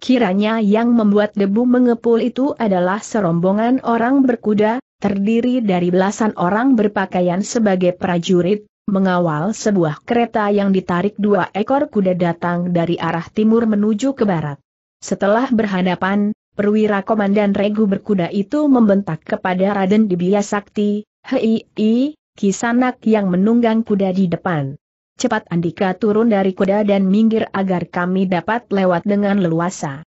Kiranya yang membuat debu mengepul itu adalah serombongan orang berkuda, terdiri dari belasan orang berpakaian sebagai prajurit, mengawal sebuah kereta yang ditarik dua ekor kuda datang dari arah timur menuju ke barat. Setelah berhadapan, perwira komandan regu berkuda itu membentak kepada Raden Dibia Sakti, Hei, i, kisanak yang menunggang kuda di depan. Cepat Andika turun dari kuda dan minggir agar kami dapat lewat dengan leluasa.